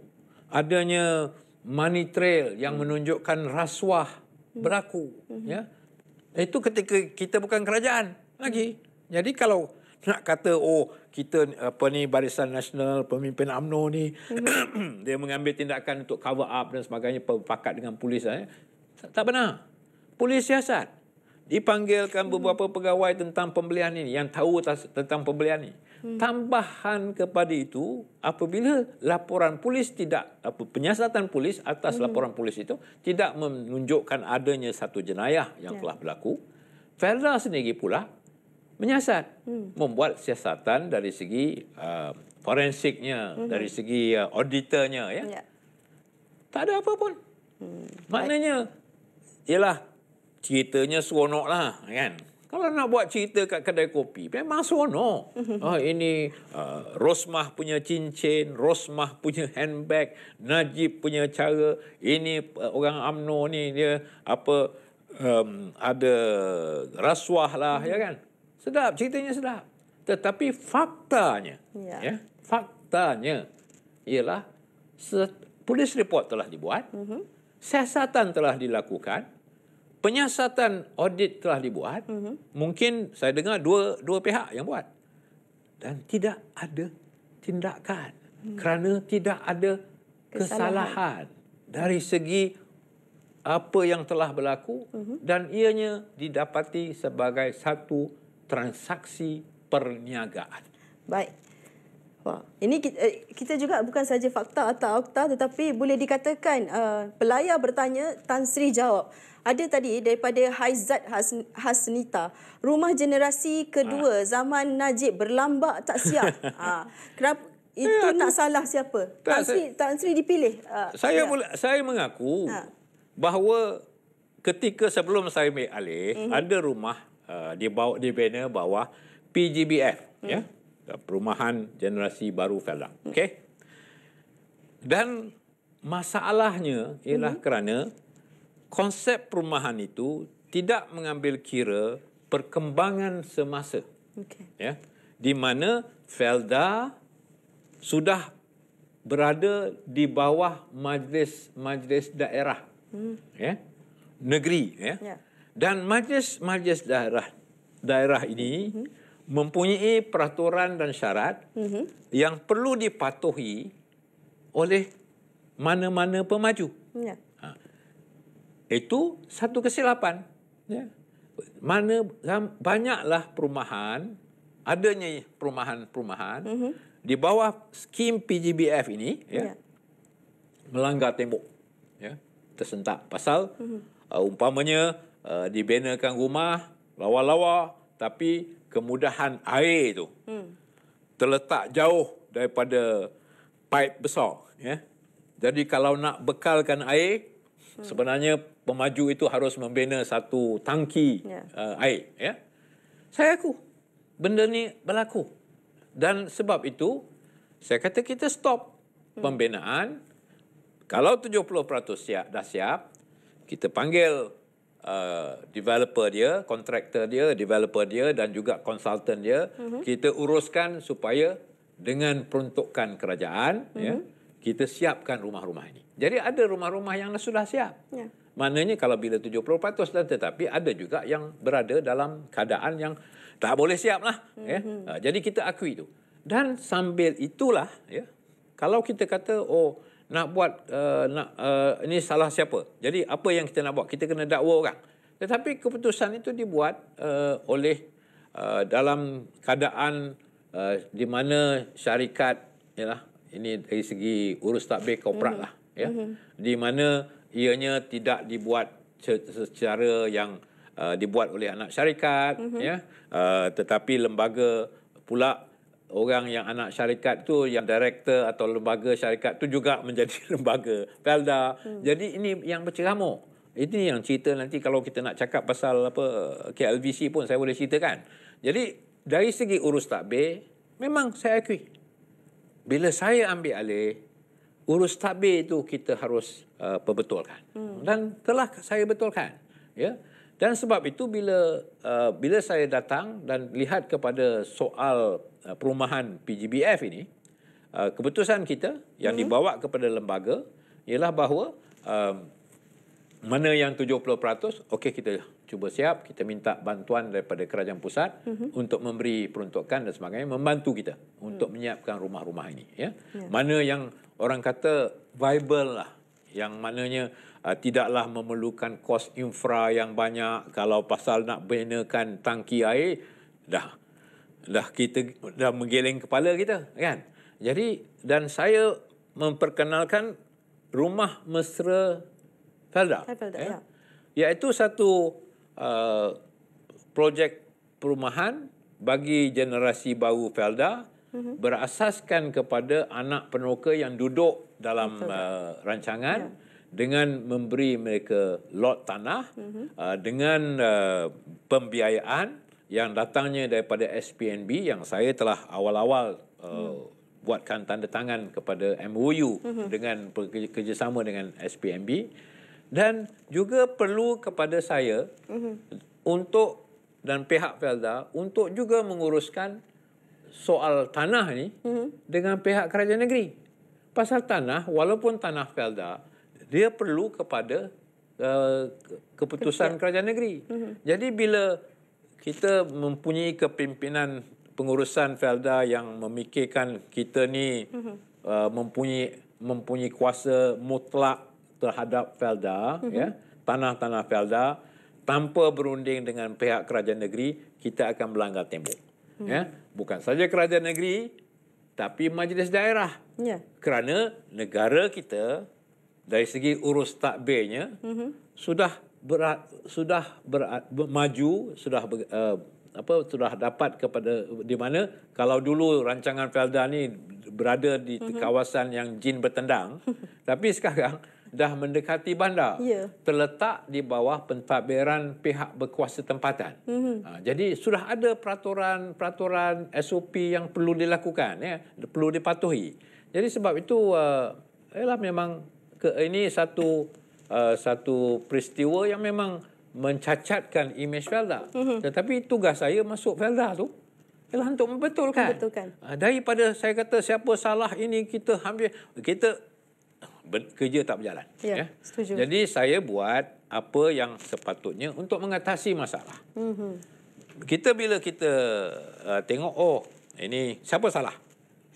adanya money trail yang hmm. menunjukkan rasuah hmm. berlaku hmm. ya itu ketika kita bukan kerajaan lagi jadi kalau nak kata oh kita apa ni barisan nasional pemimpin AMNO ni hmm. dia mengambil tindakan untuk cover up dan sebagainya pakat dengan polis eh tak benar polis siasat dipanggilkan beberapa pegawai tentang pembelian ini yang tahu tentang pembelian ini Hmm. Tambahan kepada itu apabila laporan polis tidak apa penyiasatan polis atas hmm. laporan polis itu tidak menunjukkan adanya satu jenayah yang ya. telah berlaku. Felda sendiri pula menyiasat hmm. membuat siasatan dari segi uh, forensiknya, hmm. dari segi uh, auditornya ya. ya. Tak ada apa pun. Hmm. Maknanya ialah ceritanya seronoklah kan. Kalau nak buat cerita kat kedai kopi, memang seronok. Mhm. Ah, ini uh, Rosmah punya cincin, Rosmah punya handbag, Najib punya cara. Ini uh, orang Amno ni dia apa um, ada rasuah lah, hmm. ya kan? Sedap, ceritanya sedap. Tetapi faktanya, ya. ya faktanya ialah polis report telah dibuat, hmm. siasatan telah dilakukan, penyiasatan audit telah dibuat, mm-hmm. mungkin saya dengar dua dua pihak yang buat. Dan tidak ada tindakan mm. kerana tidak ada kesalahan, kesalahan dari segi apa yang telah berlaku mm-hmm. dan ianya didapati sebagai satu transaksi perniagaan. Baik. Ini eh, kita juga bukan saja fakta atau akta tetapi boleh dikatakan uh, pelayar bertanya Tan Sri jawab. Ada tadi daripada Haizat Hasnita, rumah generasi kedua ha. zaman Najib berlambak tak siap. ha. Kenapa itu eh, ya, aku, salah siapa? Tak, Tan Sri saya, Tan Sri dipilih. Uh, saya ya. mula, saya mengaku ha. bahawa ketika sebelum saya ambil alih mm-hmm. ada rumah uh, eh, dia di bawah PGBF mm-hmm. ya. Mhm. Ya, perumahan generasi baru Felang. Okey. Dan masalahnya ialah hmm kerana konsep perumahan itu tidak mengambil kira perkembangan semasa. Okey. Ya. Di mana Felda sudah berada di bawah majlis-majlis daerah. Mm. Ya. Negeri, ya. Yeah. Dan majlis-majlis daerah daerah ini hmm mempunyai peraturan dan syarat mm-hmm. yang perlu dipatuhi oleh mana-mana pemaju. Yeah. Ha. Itu satu kesilapan. Yeah. Mana banyaklah perumahan adanya perumahan-perumahan mm-hmm. di bawah skim PGBF ini yeah, yeah. melanggar tembok, yeah, tersentak pasal mm-hmm. uh, umpamanya uh, dibenarkan rumah lawa-lawa tapi kemudahan air itu hmm. terletak jauh daripada pipe besar. Ya? Jadi kalau nak bekalkan air, hmm. sebenarnya pemaju itu harus membina satu tangki yeah. Ya. uh, air. Ya? Saya aku, benda ni berlaku. Dan sebab itu, saya kata kita stop hmm. pembinaan. Kalau 70% siap, dah siap, kita panggil uh, developer dia, kontraktor dia, developer dia dan juga konsultan dia, mm-hmm. kita uruskan supaya dengan peruntukan kerajaan, mm-hmm. ya, mhm. kita siapkan rumah-rumah ini. Jadi ada rumah-rumah yang sudah siap. Yeah. Maknanya kalau bila 70% dan tetapi ada juga yang berada dalam keadaan yang tak boleh siap Mm-hmm. Ya. Mhm. Ha, jadi kita akui itu. Dan sambil itulah, ya, kalau kita kata, oh nak buat uh, nak uh, ini salah siapa. Jadi apa yang kita nak buat? Kita kena dakwa orang. Tetapi keputusan itu dibuat uh, oleh uh, dalam keadaan uh, di mana syarikat ialah ini dari segi urus takbir korporat lah mm-hmm. ya. Mm-hmm. Di mana ianya tidak dibuat secara yang uh, dibuat oleh anak syarikat mm-hmm. ya. Uh, tetapi lembaga pula orang yang anak syarikat tu yang director atau lembaga syarikat tu juga menjadi lembaga Felda. Hmm. Jadi ini yang berceramuk. Ini yang cerita nanti kalau kita nak cakap pasal apa KLVC pun saya boleh ceritakan. Jadi dari segi urus takbir memang saya akui. Bila saya ambil alih urus takbir itu kita harus uh, perbetulkan. Hmm. Dan telah saya betulkan. Ya. Dan sebab itu bila uh, bila saya datang dan lihat kepada soal Uh, perumahan PGBF ini, uh, keputusan kita yang mhm. dibawa kepada lembaga ialah bahawa um, mana yang 70%, okey kita cuba siap, kita minta bantuan daripada kerajaan pusat hmm untuk memberi peruntukan dan sebagainya, membantu kita untuk mm. menyiapkan rumah-rumah ini. Ya. Yeah. Mana yang orang kata viable lah, yang maknanya uh, tidaklah memerlukan kos infra yang banyak kalau pasal nak benarkan tangki air, dah dah kita dah menggeleng kepala kita kan jadi dan saya memperkenalkan rumah mesra Felda, Felda ya? ya iaitu satu uh, projek perumahan bagi generasi baru Felda mm-hmm. berasaskan kepada anak penoka yang duduk dalam uh, rancangan ya. dengan memberi mereka lot tanah mm-hmm. uh, dengan uh, pembiayaan yang datangnya daripada SPNB yang saya telah awal-awal uh, buatkan tanda tangan kepada MOU hmm. dengan kerjasama dengan SPMB dan juga perlu kepada saya hmm. untuk dan pihak Felda untuk juga menguruskan soal tanah ni hmm. dengan pihak kerajaan negeri. Pasal tanah walaupun tanah Felda dia perlu kepada uh, keputusan Ketika. kerajaan negeri. Hmm. Jadi bila kita mempunyai kepimpinan pengurusan Felda yang memikirkan kita ni mm-hmm. uh, mempunyai mempunyai kuasa mutlak terhadap Felda mm-hmm. ya tanah-tanah Felda tanpa berunding dengan pihak kerajaan negeri kita akan melanggar tembok mm-hmm. ya bukan saja kerajaan negeri tapi majlis daerah yeah. kerana negara kita dari segi urus takbirnya mm-hmm. sudah berat, sudah berat, ber, maju sudah ber, uh, eh, apa sudah dapat kepada di mana kalau dulu rancangan Felda ni berada di mm-hmm. kawasan yang jin bertendang tapi sekarang dah mendekati bandar yeah. terletak di bawah pentadbiran pihak berkuasa tempatan. Mm-hmm. Ha, jadi sudah ada peraturan-peraturan SOP yang perlu dilakukan ya, perlu dipatuhi. Jadi sebab itu uh, ialah memang ke, ini satu Uh, satu peristiwa yang memang mencacatkan imej Felda. Mm -hmm. Tetapi tugas saya masuk Felda tu ialah untuk membetulkan. Betulkan. Uh, daripada saya kata siapa salah ini kita hampir kita kerja tak berjalan. Ya, ya. setuju. Jadi saya buat apa yang sepatutnya untuk mengatasi masalah. Mm -hmm. Kita bila kita uh, tengok oh ini siapa salah?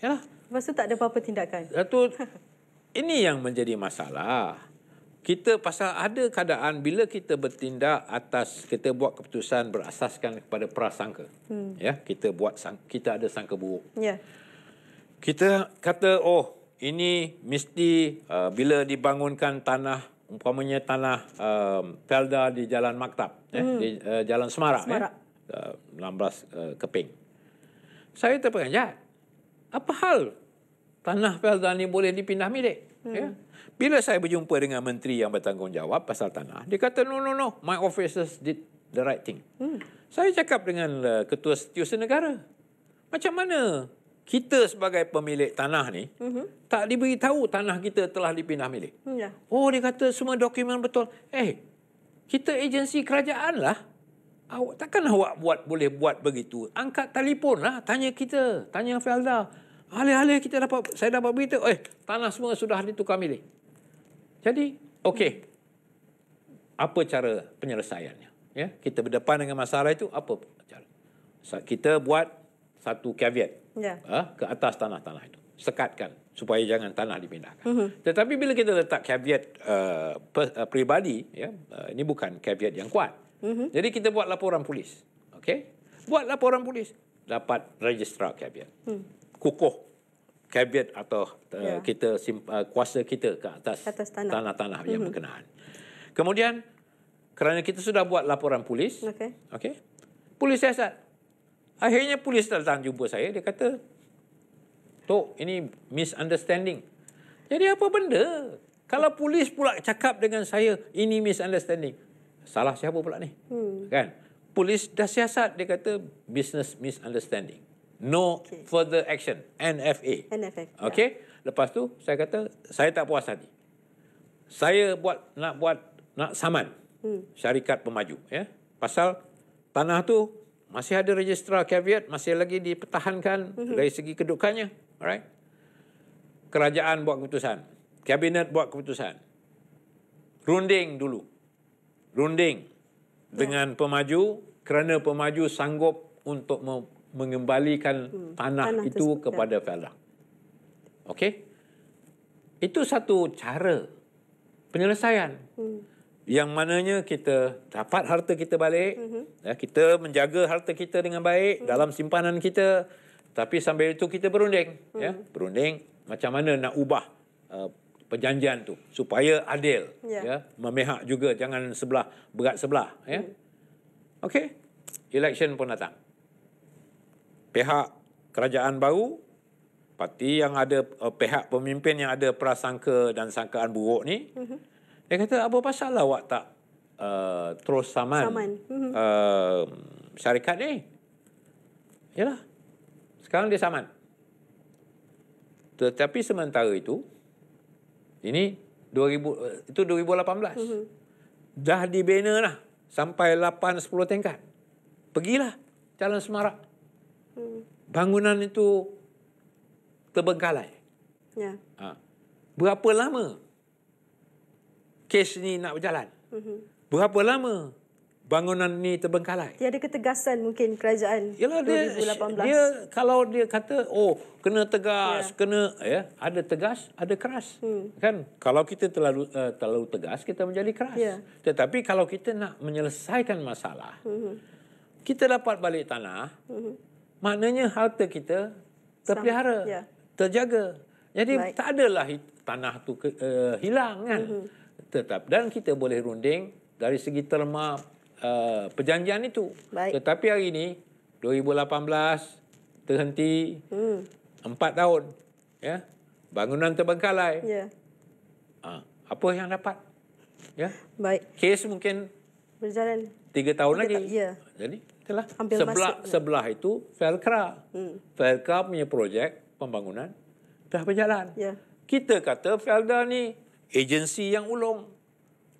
Yalah. Lepas tu tak ada apa-apa tindakan. Satu ini yang menjadi masalah kita pasal ada keadaan bila kita bertindak atas kita buat keputusan berasaskan kepada prasangka. Hmm. Ya, kita buat sang, kita ada sangka buruk. Ya. Kita kata oh ini mesti uh, bila dibangunkan tanah umpamanya tanah uh, Felda di Jalan Maktab ya, hmm. eh, di uh, Jalan Semarak, ya, Semarang. Eh, uh, 16 uh, Keping. Saya terperanjat. Apa hal tanah Felda ni boleh dipindah milik? Hmm. Ya. Bila saya berjumpa dengan menteri yang bertanggungjawab pasal tanah, dia kata, no, no, no, my officers did the right thing. Hmm. Saya cakap dengan uh, ketua setiausaha negara, macam mana kita sebagai pemilik tanah ni hmm. tak diberitahu tanah kita telah dipindah milik? Hmm, ya. Oh, dia kata semua dokumen betul. Eh, kita agensi kerajaan lah. Awak, takkan awak buat, boleh buat begitu? Angkat telefon lah, tanya kita, tanya Felda. Alih-alih kita dapat, saya dapat berita, eh, tanah semua sudah ditukar milik. Jadi, okey. Apa cara penyelesaiannya? Ya, kita berdepan dengan masalah itu apa cara? kita buat satu caveat. Ya. Ha, ke atas tanah-tanah itu. Sekatkan supaya jangan tanah dipindahkan. Uh-huh. Tetapi bila kita letak caveat uh, per, uh, peribadi, ya, uh, ini bukan caveat yang kuat. Uh-huh. Jadi kita buat laporan polis. Okey? Buat laporan polis dapat registrar caveat. Hmm. Kukuh Kabinet atau uh, ya. kita simp, uh, kuasa kita ke atas, tanah. tanah yang mm-hmm. berkenaan. Kemudian kerana kita sudah buat laporan polis, okay, Okey. Polis siasat. Akhirnya polis datang jumpa saya dia kata, "Tok, ini misunderstanding." Jadi apa benda? Kalau polis pula cakap dengan saya ini misunderstanding. Salah siapa pula ni? Hmm. Kan? Polis dah siasat dia kata business misunderstanding no okay. further action NFA NFA ya. okey yeah. lepas tu saya kata saya tak puas hati saya buat nak buat nak saman hmm. syarikat pemaju ya pasal tanah tu masih ada registrar caveat masih lagi dipertahankan mm-hmm. dari segi kedudukannya alright kerajaan buat keputusan kabinet buat keputusan runding dulu runding yeah. dengan pemaju kerana pemaju sanggup untuk mengembalikan hmm. tanah, tanah itu tersebut. Ya. kepada Felda. Okey? Itu satu cara penyelesaian. Hmm. Yang mananya kita dapat harta kita balik, hmm. Ya, kita menjaga harta kita dengan baik hmm. dalam simpanan kita, tapi sambil itu kita berunding. Ya. Hmm. Ya, berunding macam mana nak ubah uh, perjanjian tu supaya adil yeah. ya memihak juga jangan sebelah berat sebelah ya mm. okey election pun datang mm pihak kerajaan baru parti yang ada uh, pihak pemimpin yang ada prasangka dan sangkaan buruk ni mm-hmm. dia kata apa pasal lah awak tak uh, terus saman, saman. Mm-hmm. Uh, syarikat ni yalah sekarang dia saman tetapi sementara itu ini 2000 itu 2018 mm-hmm. dah dibina lah sampai 8 10 tingkat pergilah jalan semarak hmm. bangunan itu terbengkalai. Ya. Ha. Berapa lama kes ini nak berjalan? Hmm. Berapa lama bangunan ini terbengkalai? Dia ada ketegasan mungkin kerajaan Yalah, 2018. Dia, dia, kalau dia kata, oh kena tegas, ya. kena ya ada tegas, ada keras. Hmm. kan? Kalau kita terlalu uh, terlalu tegas, kita menjadi keras. Ya. Tetapi kalau kita nak menyelesaikan masalah, hmm. kita dapat balik tanah, hmm maknanya harta kita terpelihara, Sama, yeah. terjaga. Jadi Baik. tak adalah tanah tu uh, hilang kan. Mm -hmm. Tetap dan kita boleh runding dari segi terma uh, perjanjian itu. Baik. Tetapi hari ini 2018 terhenti mm. 4 tahun ya. Bangunan terbengkalai. Yeah. Ha, apa yang dapat? Ya. Baik. Kes mungkin berjalan 3 tahun Tiga lagi. Ta ya. Jadi telah ambil sebelah, masuk. Sebelah itu Velcra. Hmm. Velcra punya projek pembangunan dah berjalan. Ya. Kita kata Velda ni agensi yang ulung.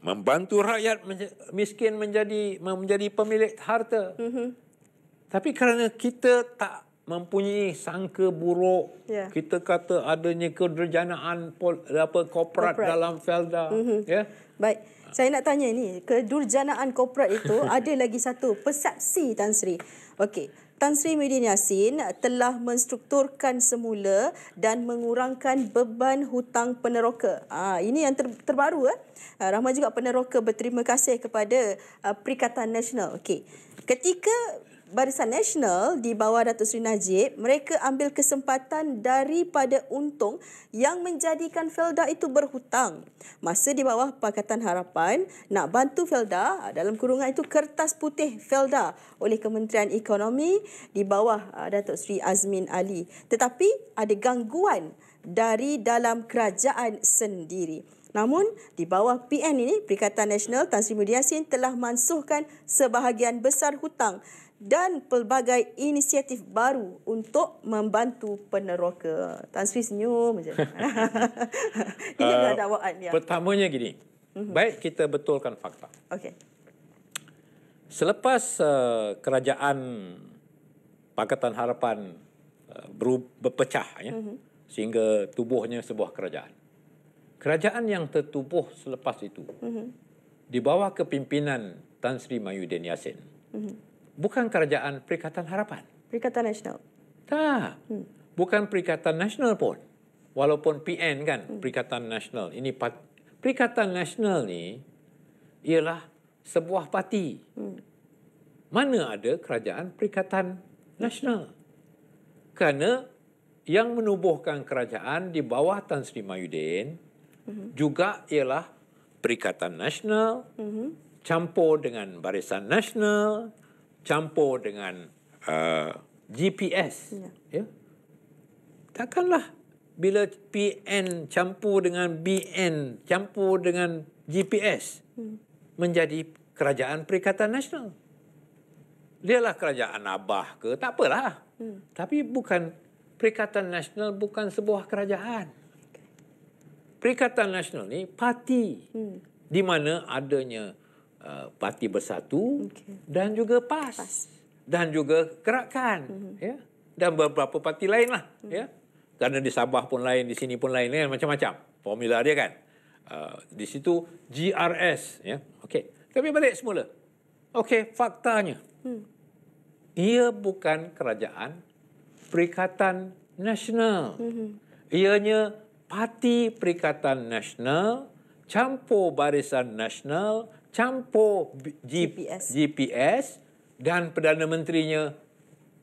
Membantu rakyat miskin menjadi menjadi pemilik harta. Hmm. Tapi kerana kita tak mempunyai sangka buruk. Yeah. Kita kata adanya kederjanaan apa korporat, korporat. dalam Felda. Mm-hmm. Yeah. Baik. Ah. Saya nak tanya ni, kedurjanaan korporat itu ada lagi satu persepsi Tan Sri. Okey, Tan Sri Muhyiddin Yassin telah menstrukturkan semula dan mengurangkan beban hutang peneroka. Ah, ini yang ter- terbaru. Eh? Ah, Ramai juga peneroka berterima kasih kepada ah, Perikatan Nasional. Okey, ketika Barisan Nasional di bawah Datuk Seri Najib, mereka ambil kesempatan daripada untung yang menjadikan Felda itu berhutang. Masa di bawah Pakatan Harapan, nak bantu Felda dalam kurungan itu kertas putih Felda oleh Kementerian Ekonomi di bawah ah, Datuk Seri Azmin Ali. Tetapi ada gangguan dari dalam kerajaan sendiri. Namun, di bawah PN ini, Perikatan Nasional Tan Sri Mudiasin telah mansuhkan sebahagian besar hutang dan pelbagai inisiatif baru untuk membantu peneroka. Tan Sri senyum saja. Ini adalah eh, dakwaan. Ya. Pertamanya gini, mhm. baik kita betulkan fakta. Okey. Selepas uh, kerajaan Pakatan Harapan uh, berpecah ya, mm -hmm. sehingga tubuhnya sebuah kerajaan. Kerajaan yang tertubuh selepas itu mm -hmm. di bawah kepimpinan Tan Sri Mahyudin Yassin mm -hmm bukan kerajaan Perikatan Harapan. Perikatan Nasional. Tak. Hmm. Bukan Perikatan Nasional pun. Walaupun PN kan, hmm. Perikatan Nasional. Ini Perikatan Nasional ni ialah sebuah parti. Hmm. Mana ada kerajaan Perikatan Nasional? Kerana yang menubuhkan kerajaan di bawah Tan Sri Mahyudin hmm. juga ialah Perikatan Nasional. Hmm. Campur dengan Barisan Nasional, campur dengan uh, GPS. Ya. ya. Takkanlah bila PN campur dengan BN campur dengan GPS hmm. menjadi kerajaan Perikatan Nasional. Dialah kerajaan Abah ke, tak apalah. Hmm. Tapi bukan Perikatan Nasional bukan sebuah kerajaan. Perikatan Nasional ni parti hmm. di mana adanya Uh, parti bersatu okay. dan juga PAS, PAS dan juga gerakan mm-hmm. ya dan beberapa parti lainlah, mm-hmm. ya kerana di Sabah pun lain di sini pun lain kan macam-macam formula dia kan uh, di situ GRS ya okey kami balik semula okey faktanya mm ia bukan kerajaan perikatan nasional mm-hmm. ianya parti perikatan nasional campur barisan nasional campur G- GPS. GPS dan Perdana Menterinya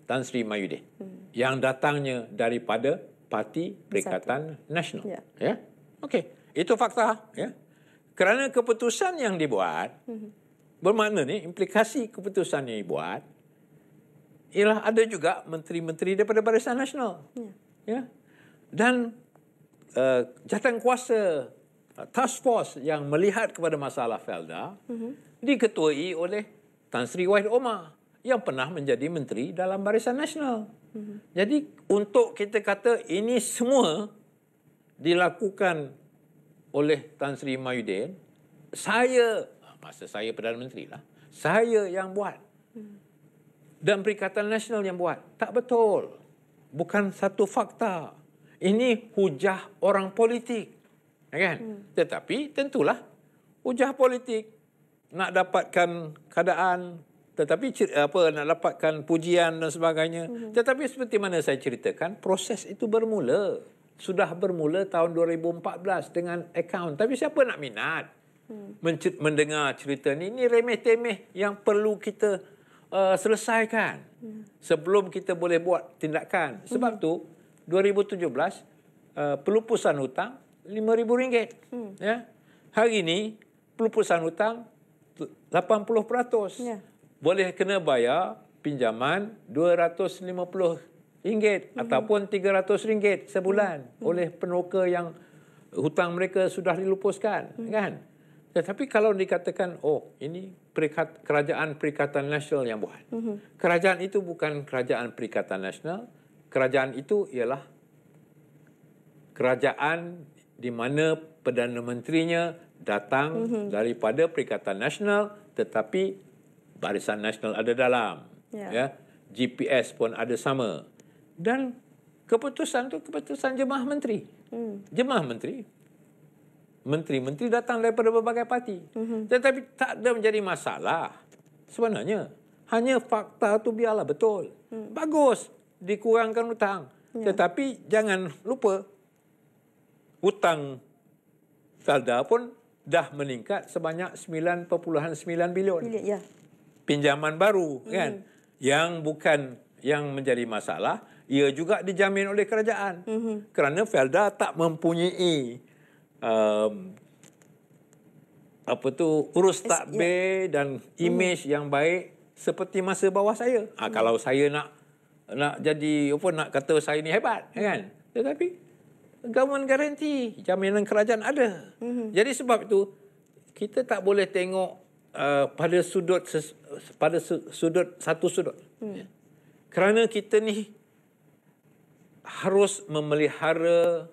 Tan Sri Mahyudin hmm. yang datangnya daripada Parti Perikatan Satu. Nasional. Ya. ya? Okey, itu fakta, ya. Kerana keputusan yang dibuat hmm. bermakna ni implikasi keputusan yang dibuat ialah ada juga menteri-menteri daripada Barisan Nasional. Ya. ya? Dan uh, eh, jatuh kuasa Uh, task force yang melihat kepada masalah Felda mm-hmm. diketuai oleh Tan Sri Wahid Omar yang pernah menjadi menteri dalam Barisan Nasional. Mm-hmm. Jadi untuk kita kata ini semua dilakukan oleh Tan Sri Mahyudin, saya masa saya Perdana Menteri lah, saya yang buat. Mhm. Dan Perikatan Nasional yang buat. Tak betul. Bukan satu fakta. Ini hujah orang politik. Ya kan? Hmm. Tetapi tentulah ujah politik nak dapatkan keadaan tetapi apa nak dapatkan pujian dan sebagainya. Hmm. Tetapi seperti mana saya ceritakan, proses itu bermula sudah bermula tahun 2014 dengan akaun. Tapi siapa nak minat hmm. mendengar cerita ni? Ini remeh-temeh yang perlu kita uh, selesaikan hmm. sebelum kita boleh buat tindakan. Sebab hmm. tu 2017 uh, pelupusan hutang lima ribu ringgit. Hmm. Ya. Hari ini, pelupusan hutang 80%. Ya. Boleh kena bayar pinjaman 250 ringgit hmm. ataupun 300 ringgit sebulan hmm. hmm. oleh penoka yang hutang mereka sudah dilupuskan. Hmm. Kan? Tetapi kalau dikatakan, oh ini perikat, kerajaan perikatan nasional yang buat. Hmm. Kerajaan itu bukan kerajaan perikatan nasional. Kerajaan itu ialah kerajaan di mana Perdana Menterinya datang mm-hmm. daripada Perikatan Nasional tetapi Barisan Nasional ada dalam. Yeah. Ya. ya. GPS pun ada sama. Dan keputusan tu keputusan jemaah menteri. Mm. Jemaah menteri. Menteri-menteri datang daripada berbagai parti. Mm-hmm. Tetapi tak ada menjadi masalah sebenarnya. Hanya fakta tu biarlah betul. Mm. Bagus dikurangkan hutang. Yeah. Tetapi jangan lupa hutang Felda pun dah meningkat sebanyak 9.9 bilion. bilion ya. Pinjaman baru hmm. kan yang bukan yang menjadi masalah ia juga dijamin oleh kerajaan. Hmm. Kerana Felda tak mempunyai um, apa tu urus takbir ya. dan image hmm. yang baik seperti masa bawah saya. Ha, hmm. kalau saya nak nak jadi apa nak kata saya ni hebat kan? hmm. kan. Tetapi government garanti jaminan kerajaan ada mm-hmm. jadi sebab itu kita tak boleh tengok uh, pada sudut ses, pada su, sudut satu sudut mm. kerana kita ni harus memelihara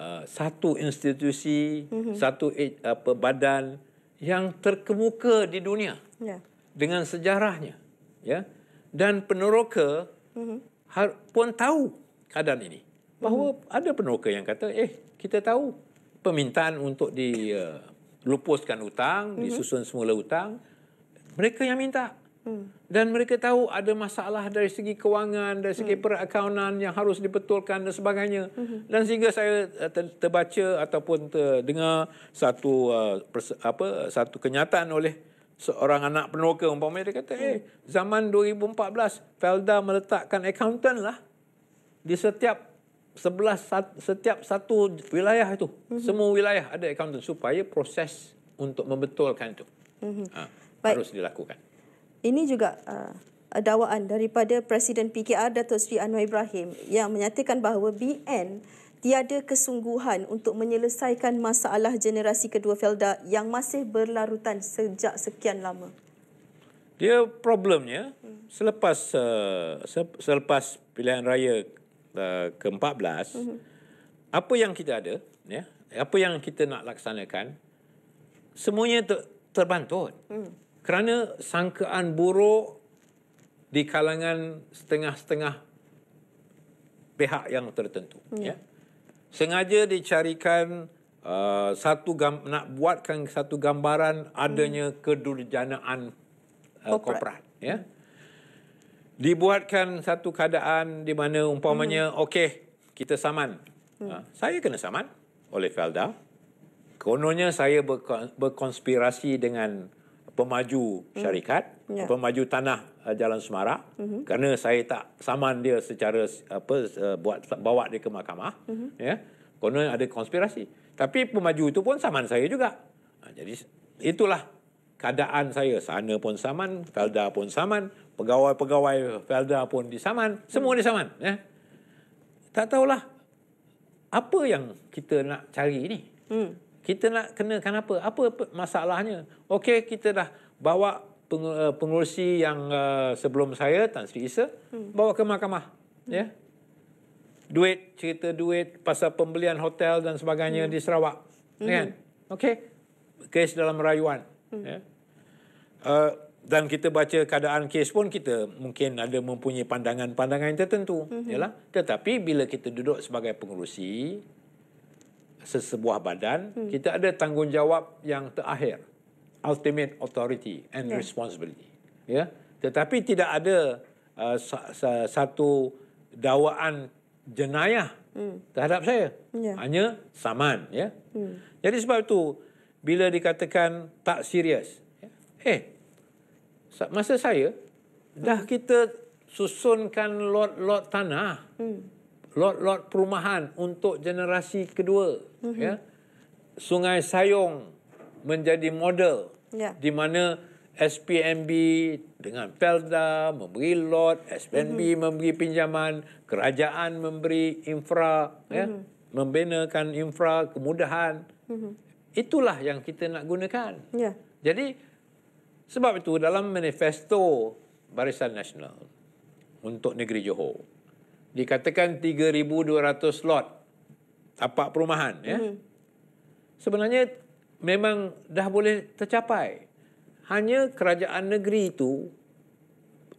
uh, satu institusi mm-hmm. satu eh, apa badan yang terkemuka di dunia yeah. dengan sejarahnya ya dan peneroka mm-hmm. har, pun tahu keadaan ini bahawa hmm. ada peneroka yang kata eh kita tahu permintaan untuk dilupuskan uh, hutang hmm. disusun semula hutang mereka yang minta hmm. dan mereka tahu ada masalah dari segi kewangan dari segi hmm. perakaunan yang harus dibetulkan dan sebagainya hmm. dan sehingga saya uh, terbaca ataupun terdengar satu uh, apa satu kenyataan oleh seorang anak peneroka umpamanya dia kata eh, hmm. eh zaman 2014 Felda meletakkan accountant lah di setiap sebelah setiap satu wilayah itu mm-hmm. semua wilayah ada accountant supaya proses untuk membetulkan itu mm-hmm. ha, harus dilakukan ini juga uh, ah, dawaan daripada presiden PKR Datuk Sri Anwar Ibrahim yang menyatakan bahawa BN tiada kesungguhan untuk menyelesaikan masalah generasi kedua Felda yang masih berlarutan sejak sekian lama dia problemnya hmm. selepas uh, selepas pilihan raya Eh, ke-14 mm-hmm. apa yang kita ada ya apa yang kita nak laksanakan semuanya ter- terbantut mm. kerana sangkaan buruk di kalangan setengah-setengah pihak yang tertentu mm. ya sengaja dicarikan uh, satu gam- nak buatkan satu gambaran adanya mm. kedurjanaan uh, korporat ya mm dibuatkan satu keadaan di mana umpamanya mm okey kita saman. Mm. Ha, saya kena saman oleh Felda. Kononnya saya berkonspirasi dengan pemaju hmm. syarikat, mm. Ya. yeah. pemaju tanah uh, Jalan Semara mm -hmm. kerana saya tak saman dia secara apa uh, buat bawa dia ke mahkamah, mm -hmm. Yeah. Kononnya ada konspirasi. Tapi pemaju itu pun saman saya juga. Ha, jadi itulah keadaan saya. Sana pun saman, Felda pun saman, pegawai-pegawai Felda pun disaman, semua disaman. Ya. Tak tahulah apa yang kita nak cari ini. Hmm. Kita nak kenakan apa? Apa masalahnya? Okey, kita dah bawa pengurusi eh, yang eh, sebelum saya, Tan Sri Isa, hmm. bawa ke mahkamah. Hmm. Ya. Duit, cerita duit pasal pembelian hotel dan sebagainya hmm. di Sarawak. Ya kan? Hmm. Kan? Okey. Kes dalam rayuan. Hmm. Ya. Uh, dan kita baca keadaan kes pun kita mungkin ada mempunyai pandangan-pandangan yang tertentu ialah mhm. mm-hmm. tetapi bila kita duduk sebagai pengerusi sesebuah badan mm. kita ada tanggungjawab yang terakhir ultimate authority and yeah. responsibility ya yeah? tetapi tidak ada uh, satu dakwaan jenayah mm. terhadap saya yeah. hanya saman ya yeah? mm. jadi sebab itu bila dikatakan tak serius ya. eh masa saya dah kita susunkan lot-lot tanah hmm. lot-lot hmm. perumahan untuk generasi kedua hmm. ya Sungai Sayong menjadi model ya. di mana SPMB dengan Felda memberi lot SPMB hmm. memberi pinjaman kerajaan memberi infra ya. hmm. ya membinakan infra kemudahan hmm. itulah yang kita nak gunakan ya jadi sebab itu dalam manifesto Barisan Nasional untuk negeri Johor dikatakan 3200 slot tapak perumahan ya. Hmm. Sebenarnya memang dah boleh tercapai. Hanya kerajaan negeri itu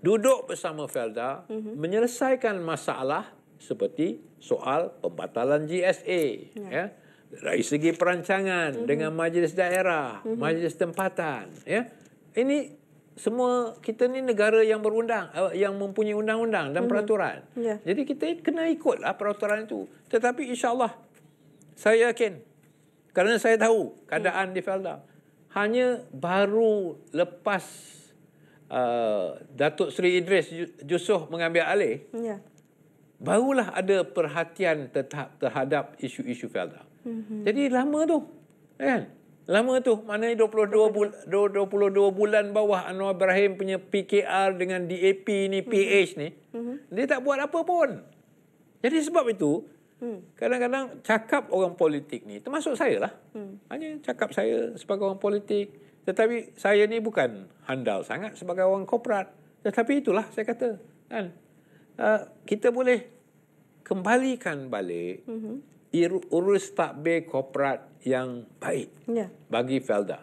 duduk bersama Felda hmm. menyelesaikan masalah seperti soal pembatalan GSA ya. ya dari segi perancangan hmm. dengan majlis daerah, hmm. majlis tempatan ya ini semua kita ni negara yang berundang eh, yang mempunyai undang-undang dan mm -hmm. peraturan. Yeah. Jadi kita kena ikutlah peraturan itu. Tetapi insya-Allah saya yakin kerana saya tahu keadaan mm. di Felda hanya baru lepas uh, Datuk Seri Idris Jusoh mengambil alih. Ya. Yeah. Barulah ada perhatian terhadap isu-isu Felda. Mm -hmm. Jadi lama tu kan? Lama tu, mana 22 22 bulan bawah Anwar Ibrahim punya PKR dengan DAP ni, hmm. PH ni. Hmm. Dia tak buat apa pun. Jadi sebab itu, hmm. kadang-kadang cakap orang politik ni, termasuk saya lah. Hmm. Hanya cakap saya sebagai orang politik. Tetapi saya ni bukan handal sangat sebagai orang korporat. Tetapi itulah saya kata. Kan? Uh, kita boleh kembalikan balik hmm urus takbir korporat yang baik ya. bagi Felda.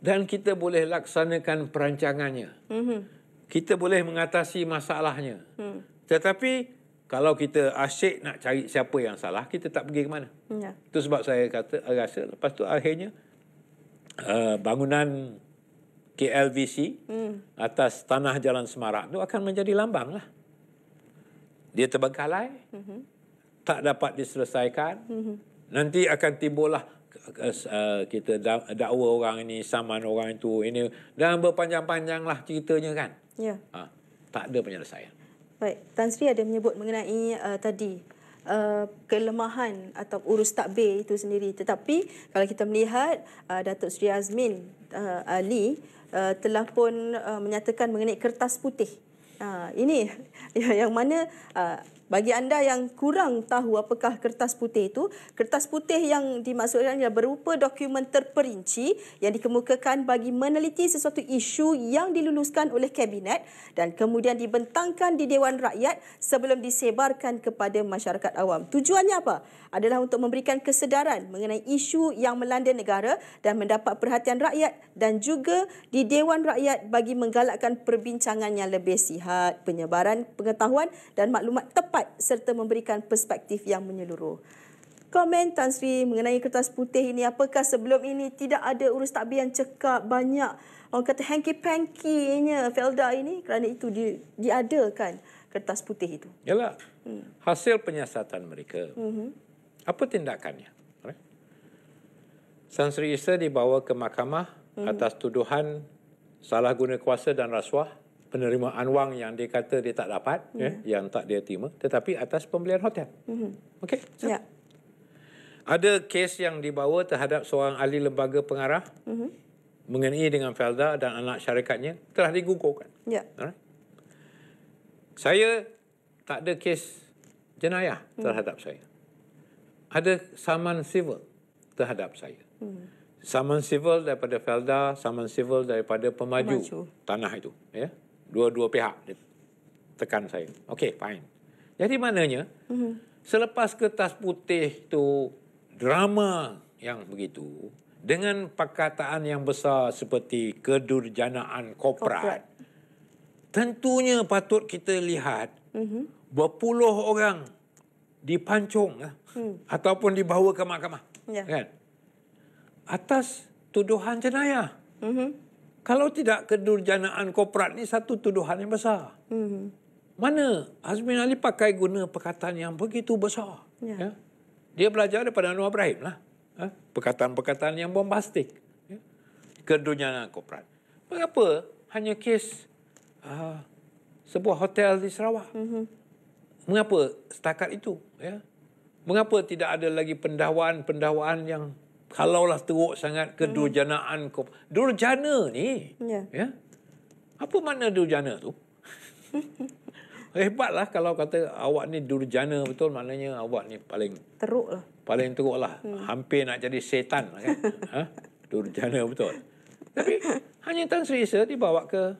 Dan kita boleh laksanakan perancangannya. Mm-hmm. Kita boleh mengatasi masalahnya. Mm. Tetapi kalau kita asyik nak cari siapa yang salah, kita tak pergi ke mana. Ya. Itu sebab saya kata, rasa lepas tu akhirnya uh, bangunan KLVC mm. atas tanah Jalan Semarak itu akan menjadi lambang lah. Dia terbengkalai. Mm-hmm tak dapat diselesaikan mm-hmm. nanti akan timbullah uh, kita dakwa orang ini saman orang itu ini dan berpanjang-panjanglah ceritanya kan yeah. ha, tak ada penyelesaian baik tan sri ada menyebut mengenai uh, tadi Uh, kelemahan atau urus takbir itu sendiri tetapi kalau kita melihat uh, Datuk Seri Azmin uh, Ali uh, telah pun uh, menyatakan mengenai kertas putih uh, ini yang mana bagi anda yang kurang tahu apakah kertas putih itu, kertas putih yang dimaksudkan ialah berupa dokumen terperinci yang dikemukakan bagi meneliti sesuatu isu yang diluluskan oleh kabinet dan kemudian dibentangkan di Dewan Rakyat sebelum disebarkan kepada masyarakat awam. Tujuannya apa? Adalah untuk memberikan kesedaran mengenai isu yang melanda negara dan mendapat perhatian rakyat dan juga di Dewan Rakyat bagi menggalakkan perbincangan yang lebih sihat, penyebaran pengetahuan dan maklumat tepat tepat serta memberikan perspektif yang menyeluruh. Komen Tan Sri mengenai kertas putih ini, apakah sebelum ini tidak ada urus takbir yang cekap banyak orang kata hanky-pankynya Felda ini kerana itu di, diadakan kertas putih itu. Yalah, hmm. hasil penyiasatan mereka. Hmm. Apa tindakannya? Tan Sri Isa dibawa ke mahkamah hmm. atas tuduhan salah guna kuasa dan rasuah penerimaan wang yang dia kata dia tak dapat, mm. eh, yang tak dia terima, tetapi atas pembelian hotel. Mm. Okey? Ya. Yeah. Ada kes yang dibawa terhadap seorang ahli lembaga pengarah mm -hmm. mengenai dengan Felda dan anak syarikatnya telah digugurkan. Ya. Yeah. Saya tak ada kes jenayah hmm. terhadap saya. Ada saman civil terhadap saya. Mm. Saman civil daripada Felda, saman civil daripada pemaju, pemaju. tanah itu. Ya dua-dua pihak dia tekan saya. Okey, fine. Jadi maknanya, mm-hmm. selepas kertas putih tu drama yang begitu dengan perkataan yang besar seperti kedurjanaan korporat, korporat. tentunya patut kita lihat mm-hmm. berpuluh orang dipancung mm. ataupun dibawa ke mahkamah. Yeah. Kan? Atas tuduhan jenayah. Mm-hmm kalau tidak kedurjanaan korporat ni satu tuduhan yang besar. Hmm. Mana Azmin Ali pakai guna perkataan yang begitu besar. Ya. Ya? Dia belajar daripada Anwar Ibrahim lah. Ha? Perkataan-perkataan yang bombastik. Ya? Kedurjanaan korporat. Mengapa hanya kes uh, sebuah hotel di Sarawak? Hmm. Mengapa setakat itu? Ya? Mengapa tidak ada lagi pendawaan-pendawaan yang kalaulah teruk sangat kedurjanaan hmm. durjana ni yeah. ya apa makna durjana tu hebatlah kalau kata awak ni durjana betul maknanya awak ni paling teruk lah paling teruk lah hmm. hampir nak jadi setan lah kan ha? durjana betul tapi hanya Tan Sri Isa dibawa ke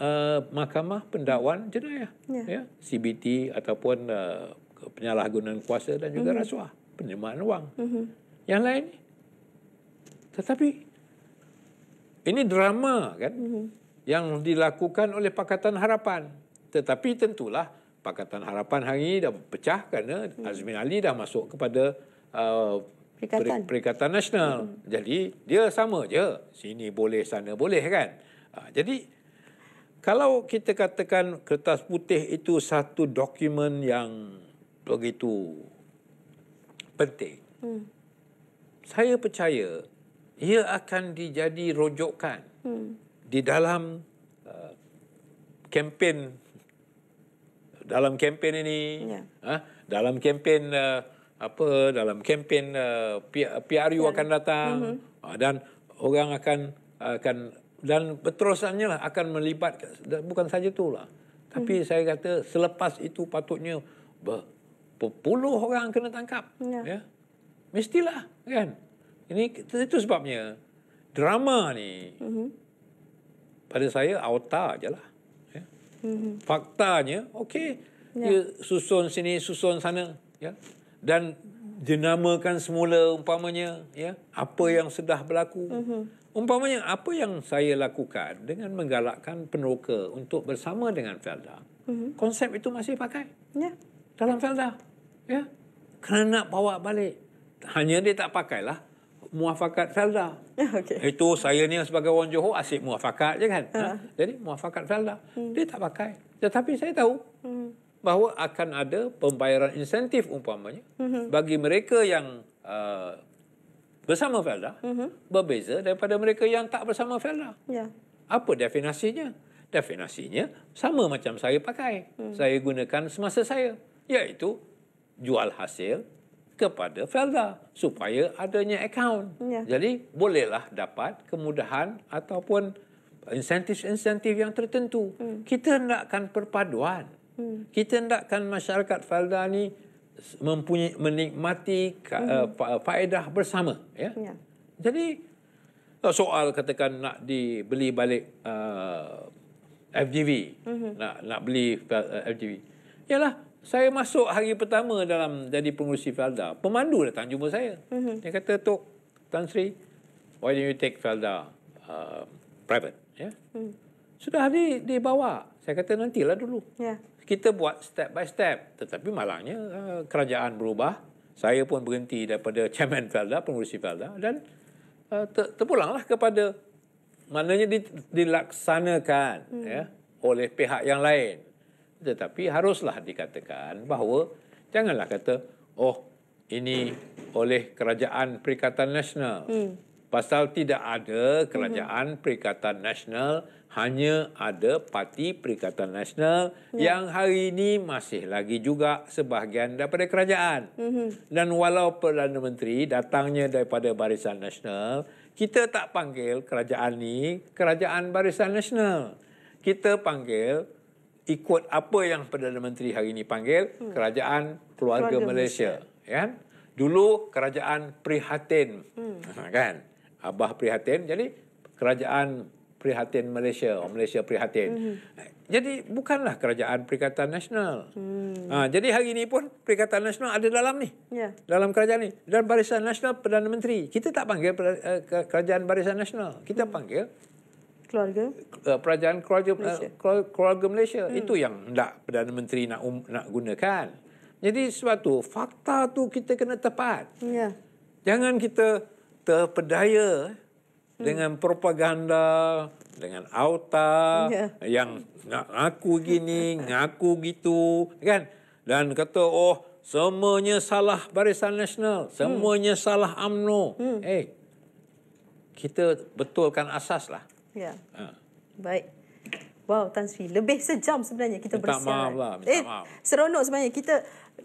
uh, mahkamah pendakwan jenayah yeah. ya, ya? CBT ataupun uh, penyalahgunaan kuasa dan juga hmm rasuah penerimaan wang hmm yang lain ni. Tetapi ini drama kan yang dilakukan oleh Pakatan Harapan. Tetapi tentulah Pakatan Harapan hari ini dah pecah kerana hmm. Azmin Ali dah masuk kepada uh, Perikatan. Perikatan Nasional. Hmm. Jadi, dia sama je. Sini boleh, sana boleh kan. Ha, jadi, kalau kita katakan kertas putih itu satu dokumen yang begitu penting. Hmm saya percaya ia akan dijadi rujukan hmm. di dalam uh, kempen dalam kempen ini yeah. Ha? uh, dalam kempen uh, apa dalam kempen uh, PRU uh, yeah. akan datang mm -hmm. uh, dan orang akan akan dan berterusannya lah akan melibatkan bukan saja lah tapi -hmm. saya kata selepas itu patutnya berpuluh orang kena tangkap ya yeah. mestilah kan ini itu sebabnya drama ni mm-hmm. pada saya auta ajalah ya mm-hmm. faktanya okey yeah. dia susun sini susun sana ya dan dinamakan semula umpamanya ya apa yang sudah berlaku mm-hmm. umpamanya apa yang saya lakukan dengan menggalakkan peneroka untuk bersama dengan Felda mm-hmm. konsep itu masih pakai ya yeah. dalam Felda ya kerana nak bawa balik hanya dia tak pakailah muafakat felda. Okay. Itu saya ni sebagai orang Johor asyik muafakat je kan. Uh. Ha? Jadi muafakat felda. Hmm. Dia tak pakai. Tetapi saya tahu hmm. bahawa akan ada pembayaran insentif umpamanya hmm. bagi mereka yang uh, bersama felda hmm. berbeza daripada mereka yang tak bersama felda. Yeah. Apa definasinya? Definasinya sama macam saya pakai. Hmm. Saya gunakan semasa saya. Iaitu jual hasil kepada Felda supaya adanya akaun. Ya. Jadi bolehlah dapat kemudahan ataupun insentif-insentif yang tertentu. Hmm. Kita hendakkan perpaduan. Hmm. Kita hendakkan masyarakat Felda ni mempunyai menikmati hmm. Eh, faedah bersama ya. ya. Jadi soal katakan nak dibeli balik uh, eh, FGV. Hmm. Nak nak beli eh, FGV. Yalah saya masuk hari pertama dalam jadi pengurusi Felda. Pemandu datang jumpa saya. Mm-hmm. Dia kata, Tok Tan Sri, why don't you take Felda uh, private? Yeah. Mm. Sudah hari dia bawa. Saya kata, nantilah dulu. Yeah. Kita buat step by step. Tetapi malangnya uh, kerajaan berubah. Saya pun berhenti daripada chairman Felda, pengurusi Felda. Dan uh, ter- terpulanglah kepada... Maknanya di- dilaksanakan mm. yeah, oleh pihak yang lain tetapi haruslah dikatakan bahawa janganlah kata oh ini oleh kerajaan perikatan nasional hmm. pasal tidak ada kerajaan hmm. perikatan nasional hanya ada parti perikatan nasional ya. yang hari ini masih lagi juga sebahagian daripada kerajaan hmm. dan walau perdana menteri datangnya daripada barisan nasional kita tak panggil kerajaan ini kerajaan barisan nasional kita panggil ikut apa yang Perdana Menteri hari ini panggil hmm. kerajaan keluarga, keluarga Malaysia. Malaysia kan dulu kerajaan prihatin hmm. Ha, kan abah prihatin jadi kerajaan prihatin Malaysia orang Malaysia prihatin hmm. Jadi bukanlah kerajaan Perikatan Nasional. Hmm. Ha, jadi hari ini pun Perikatan Nasional ada dalam ni. Yeah. Dalam kerajaan ni. Dan Barisan Nasional Perdana Menteri. Kita tak panggil eh, kerajaan Barisan Nasional. Kita hmm. panggil keluarga uh, eh, kerajaan keluarga eh, Malaysia. keluarga Malaysia hmm. itu yang nak perdana menteri nak um, nak gunakan jadi sesuatu fakta tu kita kena tepat ya. jangan kita terpedaya hmm. dengan propaganda, dengan auta yeah. yang nak ngaku gini, ngaku gitu, kan? Dan kata, oh, semuanya salah Barisan Nasional, hmm. semuanya hmm. salah AMNO. Hmm. Eh, hey, kita betulkan asas lah. Ya. Ha. Baik. Wow, Tan Sri. Lebih sejam sebenarnya kita bersiaran. Minta maaf lah. Minta eh, maaf. Seronok sebenarnya. Kita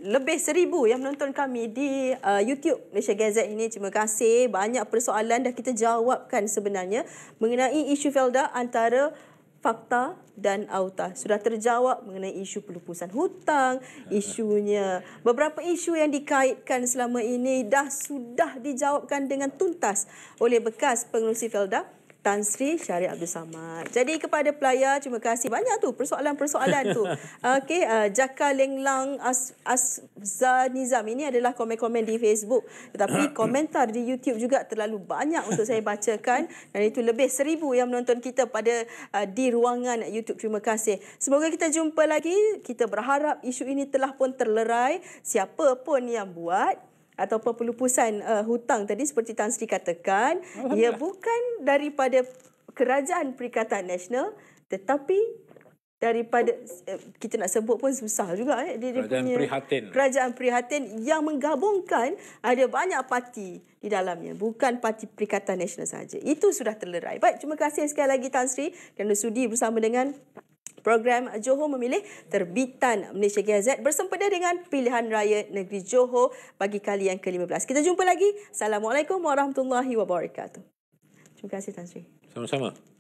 lebih seribu yang menonton kami di uh, YouTube Malaysia Gazette ini. Terima kasih. Banyak persoalan dah kita jawabkan sebenarnya mengenai isu Felda antara fakta dan auta. Sudah terjawab mengenai isu pelupusan hutang, isunya. Beberapa isu yang dikaitkan selama ini dah sudah dijawabkan dengan tuntas oleh bekas pengurusi Felda. Tan Sri Syari Abdul Samad. Jadi kepada pelayar, terima kasih banyak tu persoalan-persoalan tu. Okey, uh, Jaka Lenglang Azza Nizam ini adalah komen-komen di Facebook. Tetapi komentar di YouTube juga terlalu banyak untuk saya bacakan. Dan itu lebih seribu yang menonton kita pada uh, di ruangan YouTube. Terima kasih. Semoga kita jumpa lagi. Kita berharap isu ini telah pun terlerai. Siapa pun yang buat, atau pelupusan uh, hutang tadi seperti Tan Sri katakan oh, ia bukan daripada kerajaan Perikatan Nasional tetapi daripada eh, kita nak sebut pun susah juga eh dia kerajaan punya prihatin. kerajaan prihatin yang menggabungkan ada banyak parti di dalamnya bukan parti perikatan nasional saja itu sudah terlerai baik terima kasih sekali lagi Tan Sri kerana sudi bersama dengan program Johor Memilih terbitan Malaysia Gazette bersempena dengan pilihan raya negeri Johor bagi kali yang ke-15. Kita jumpa lagi. Assalamualaikum warahmatullahi wabarakatuh. Terima kasih Tan Sri. Sama-sama.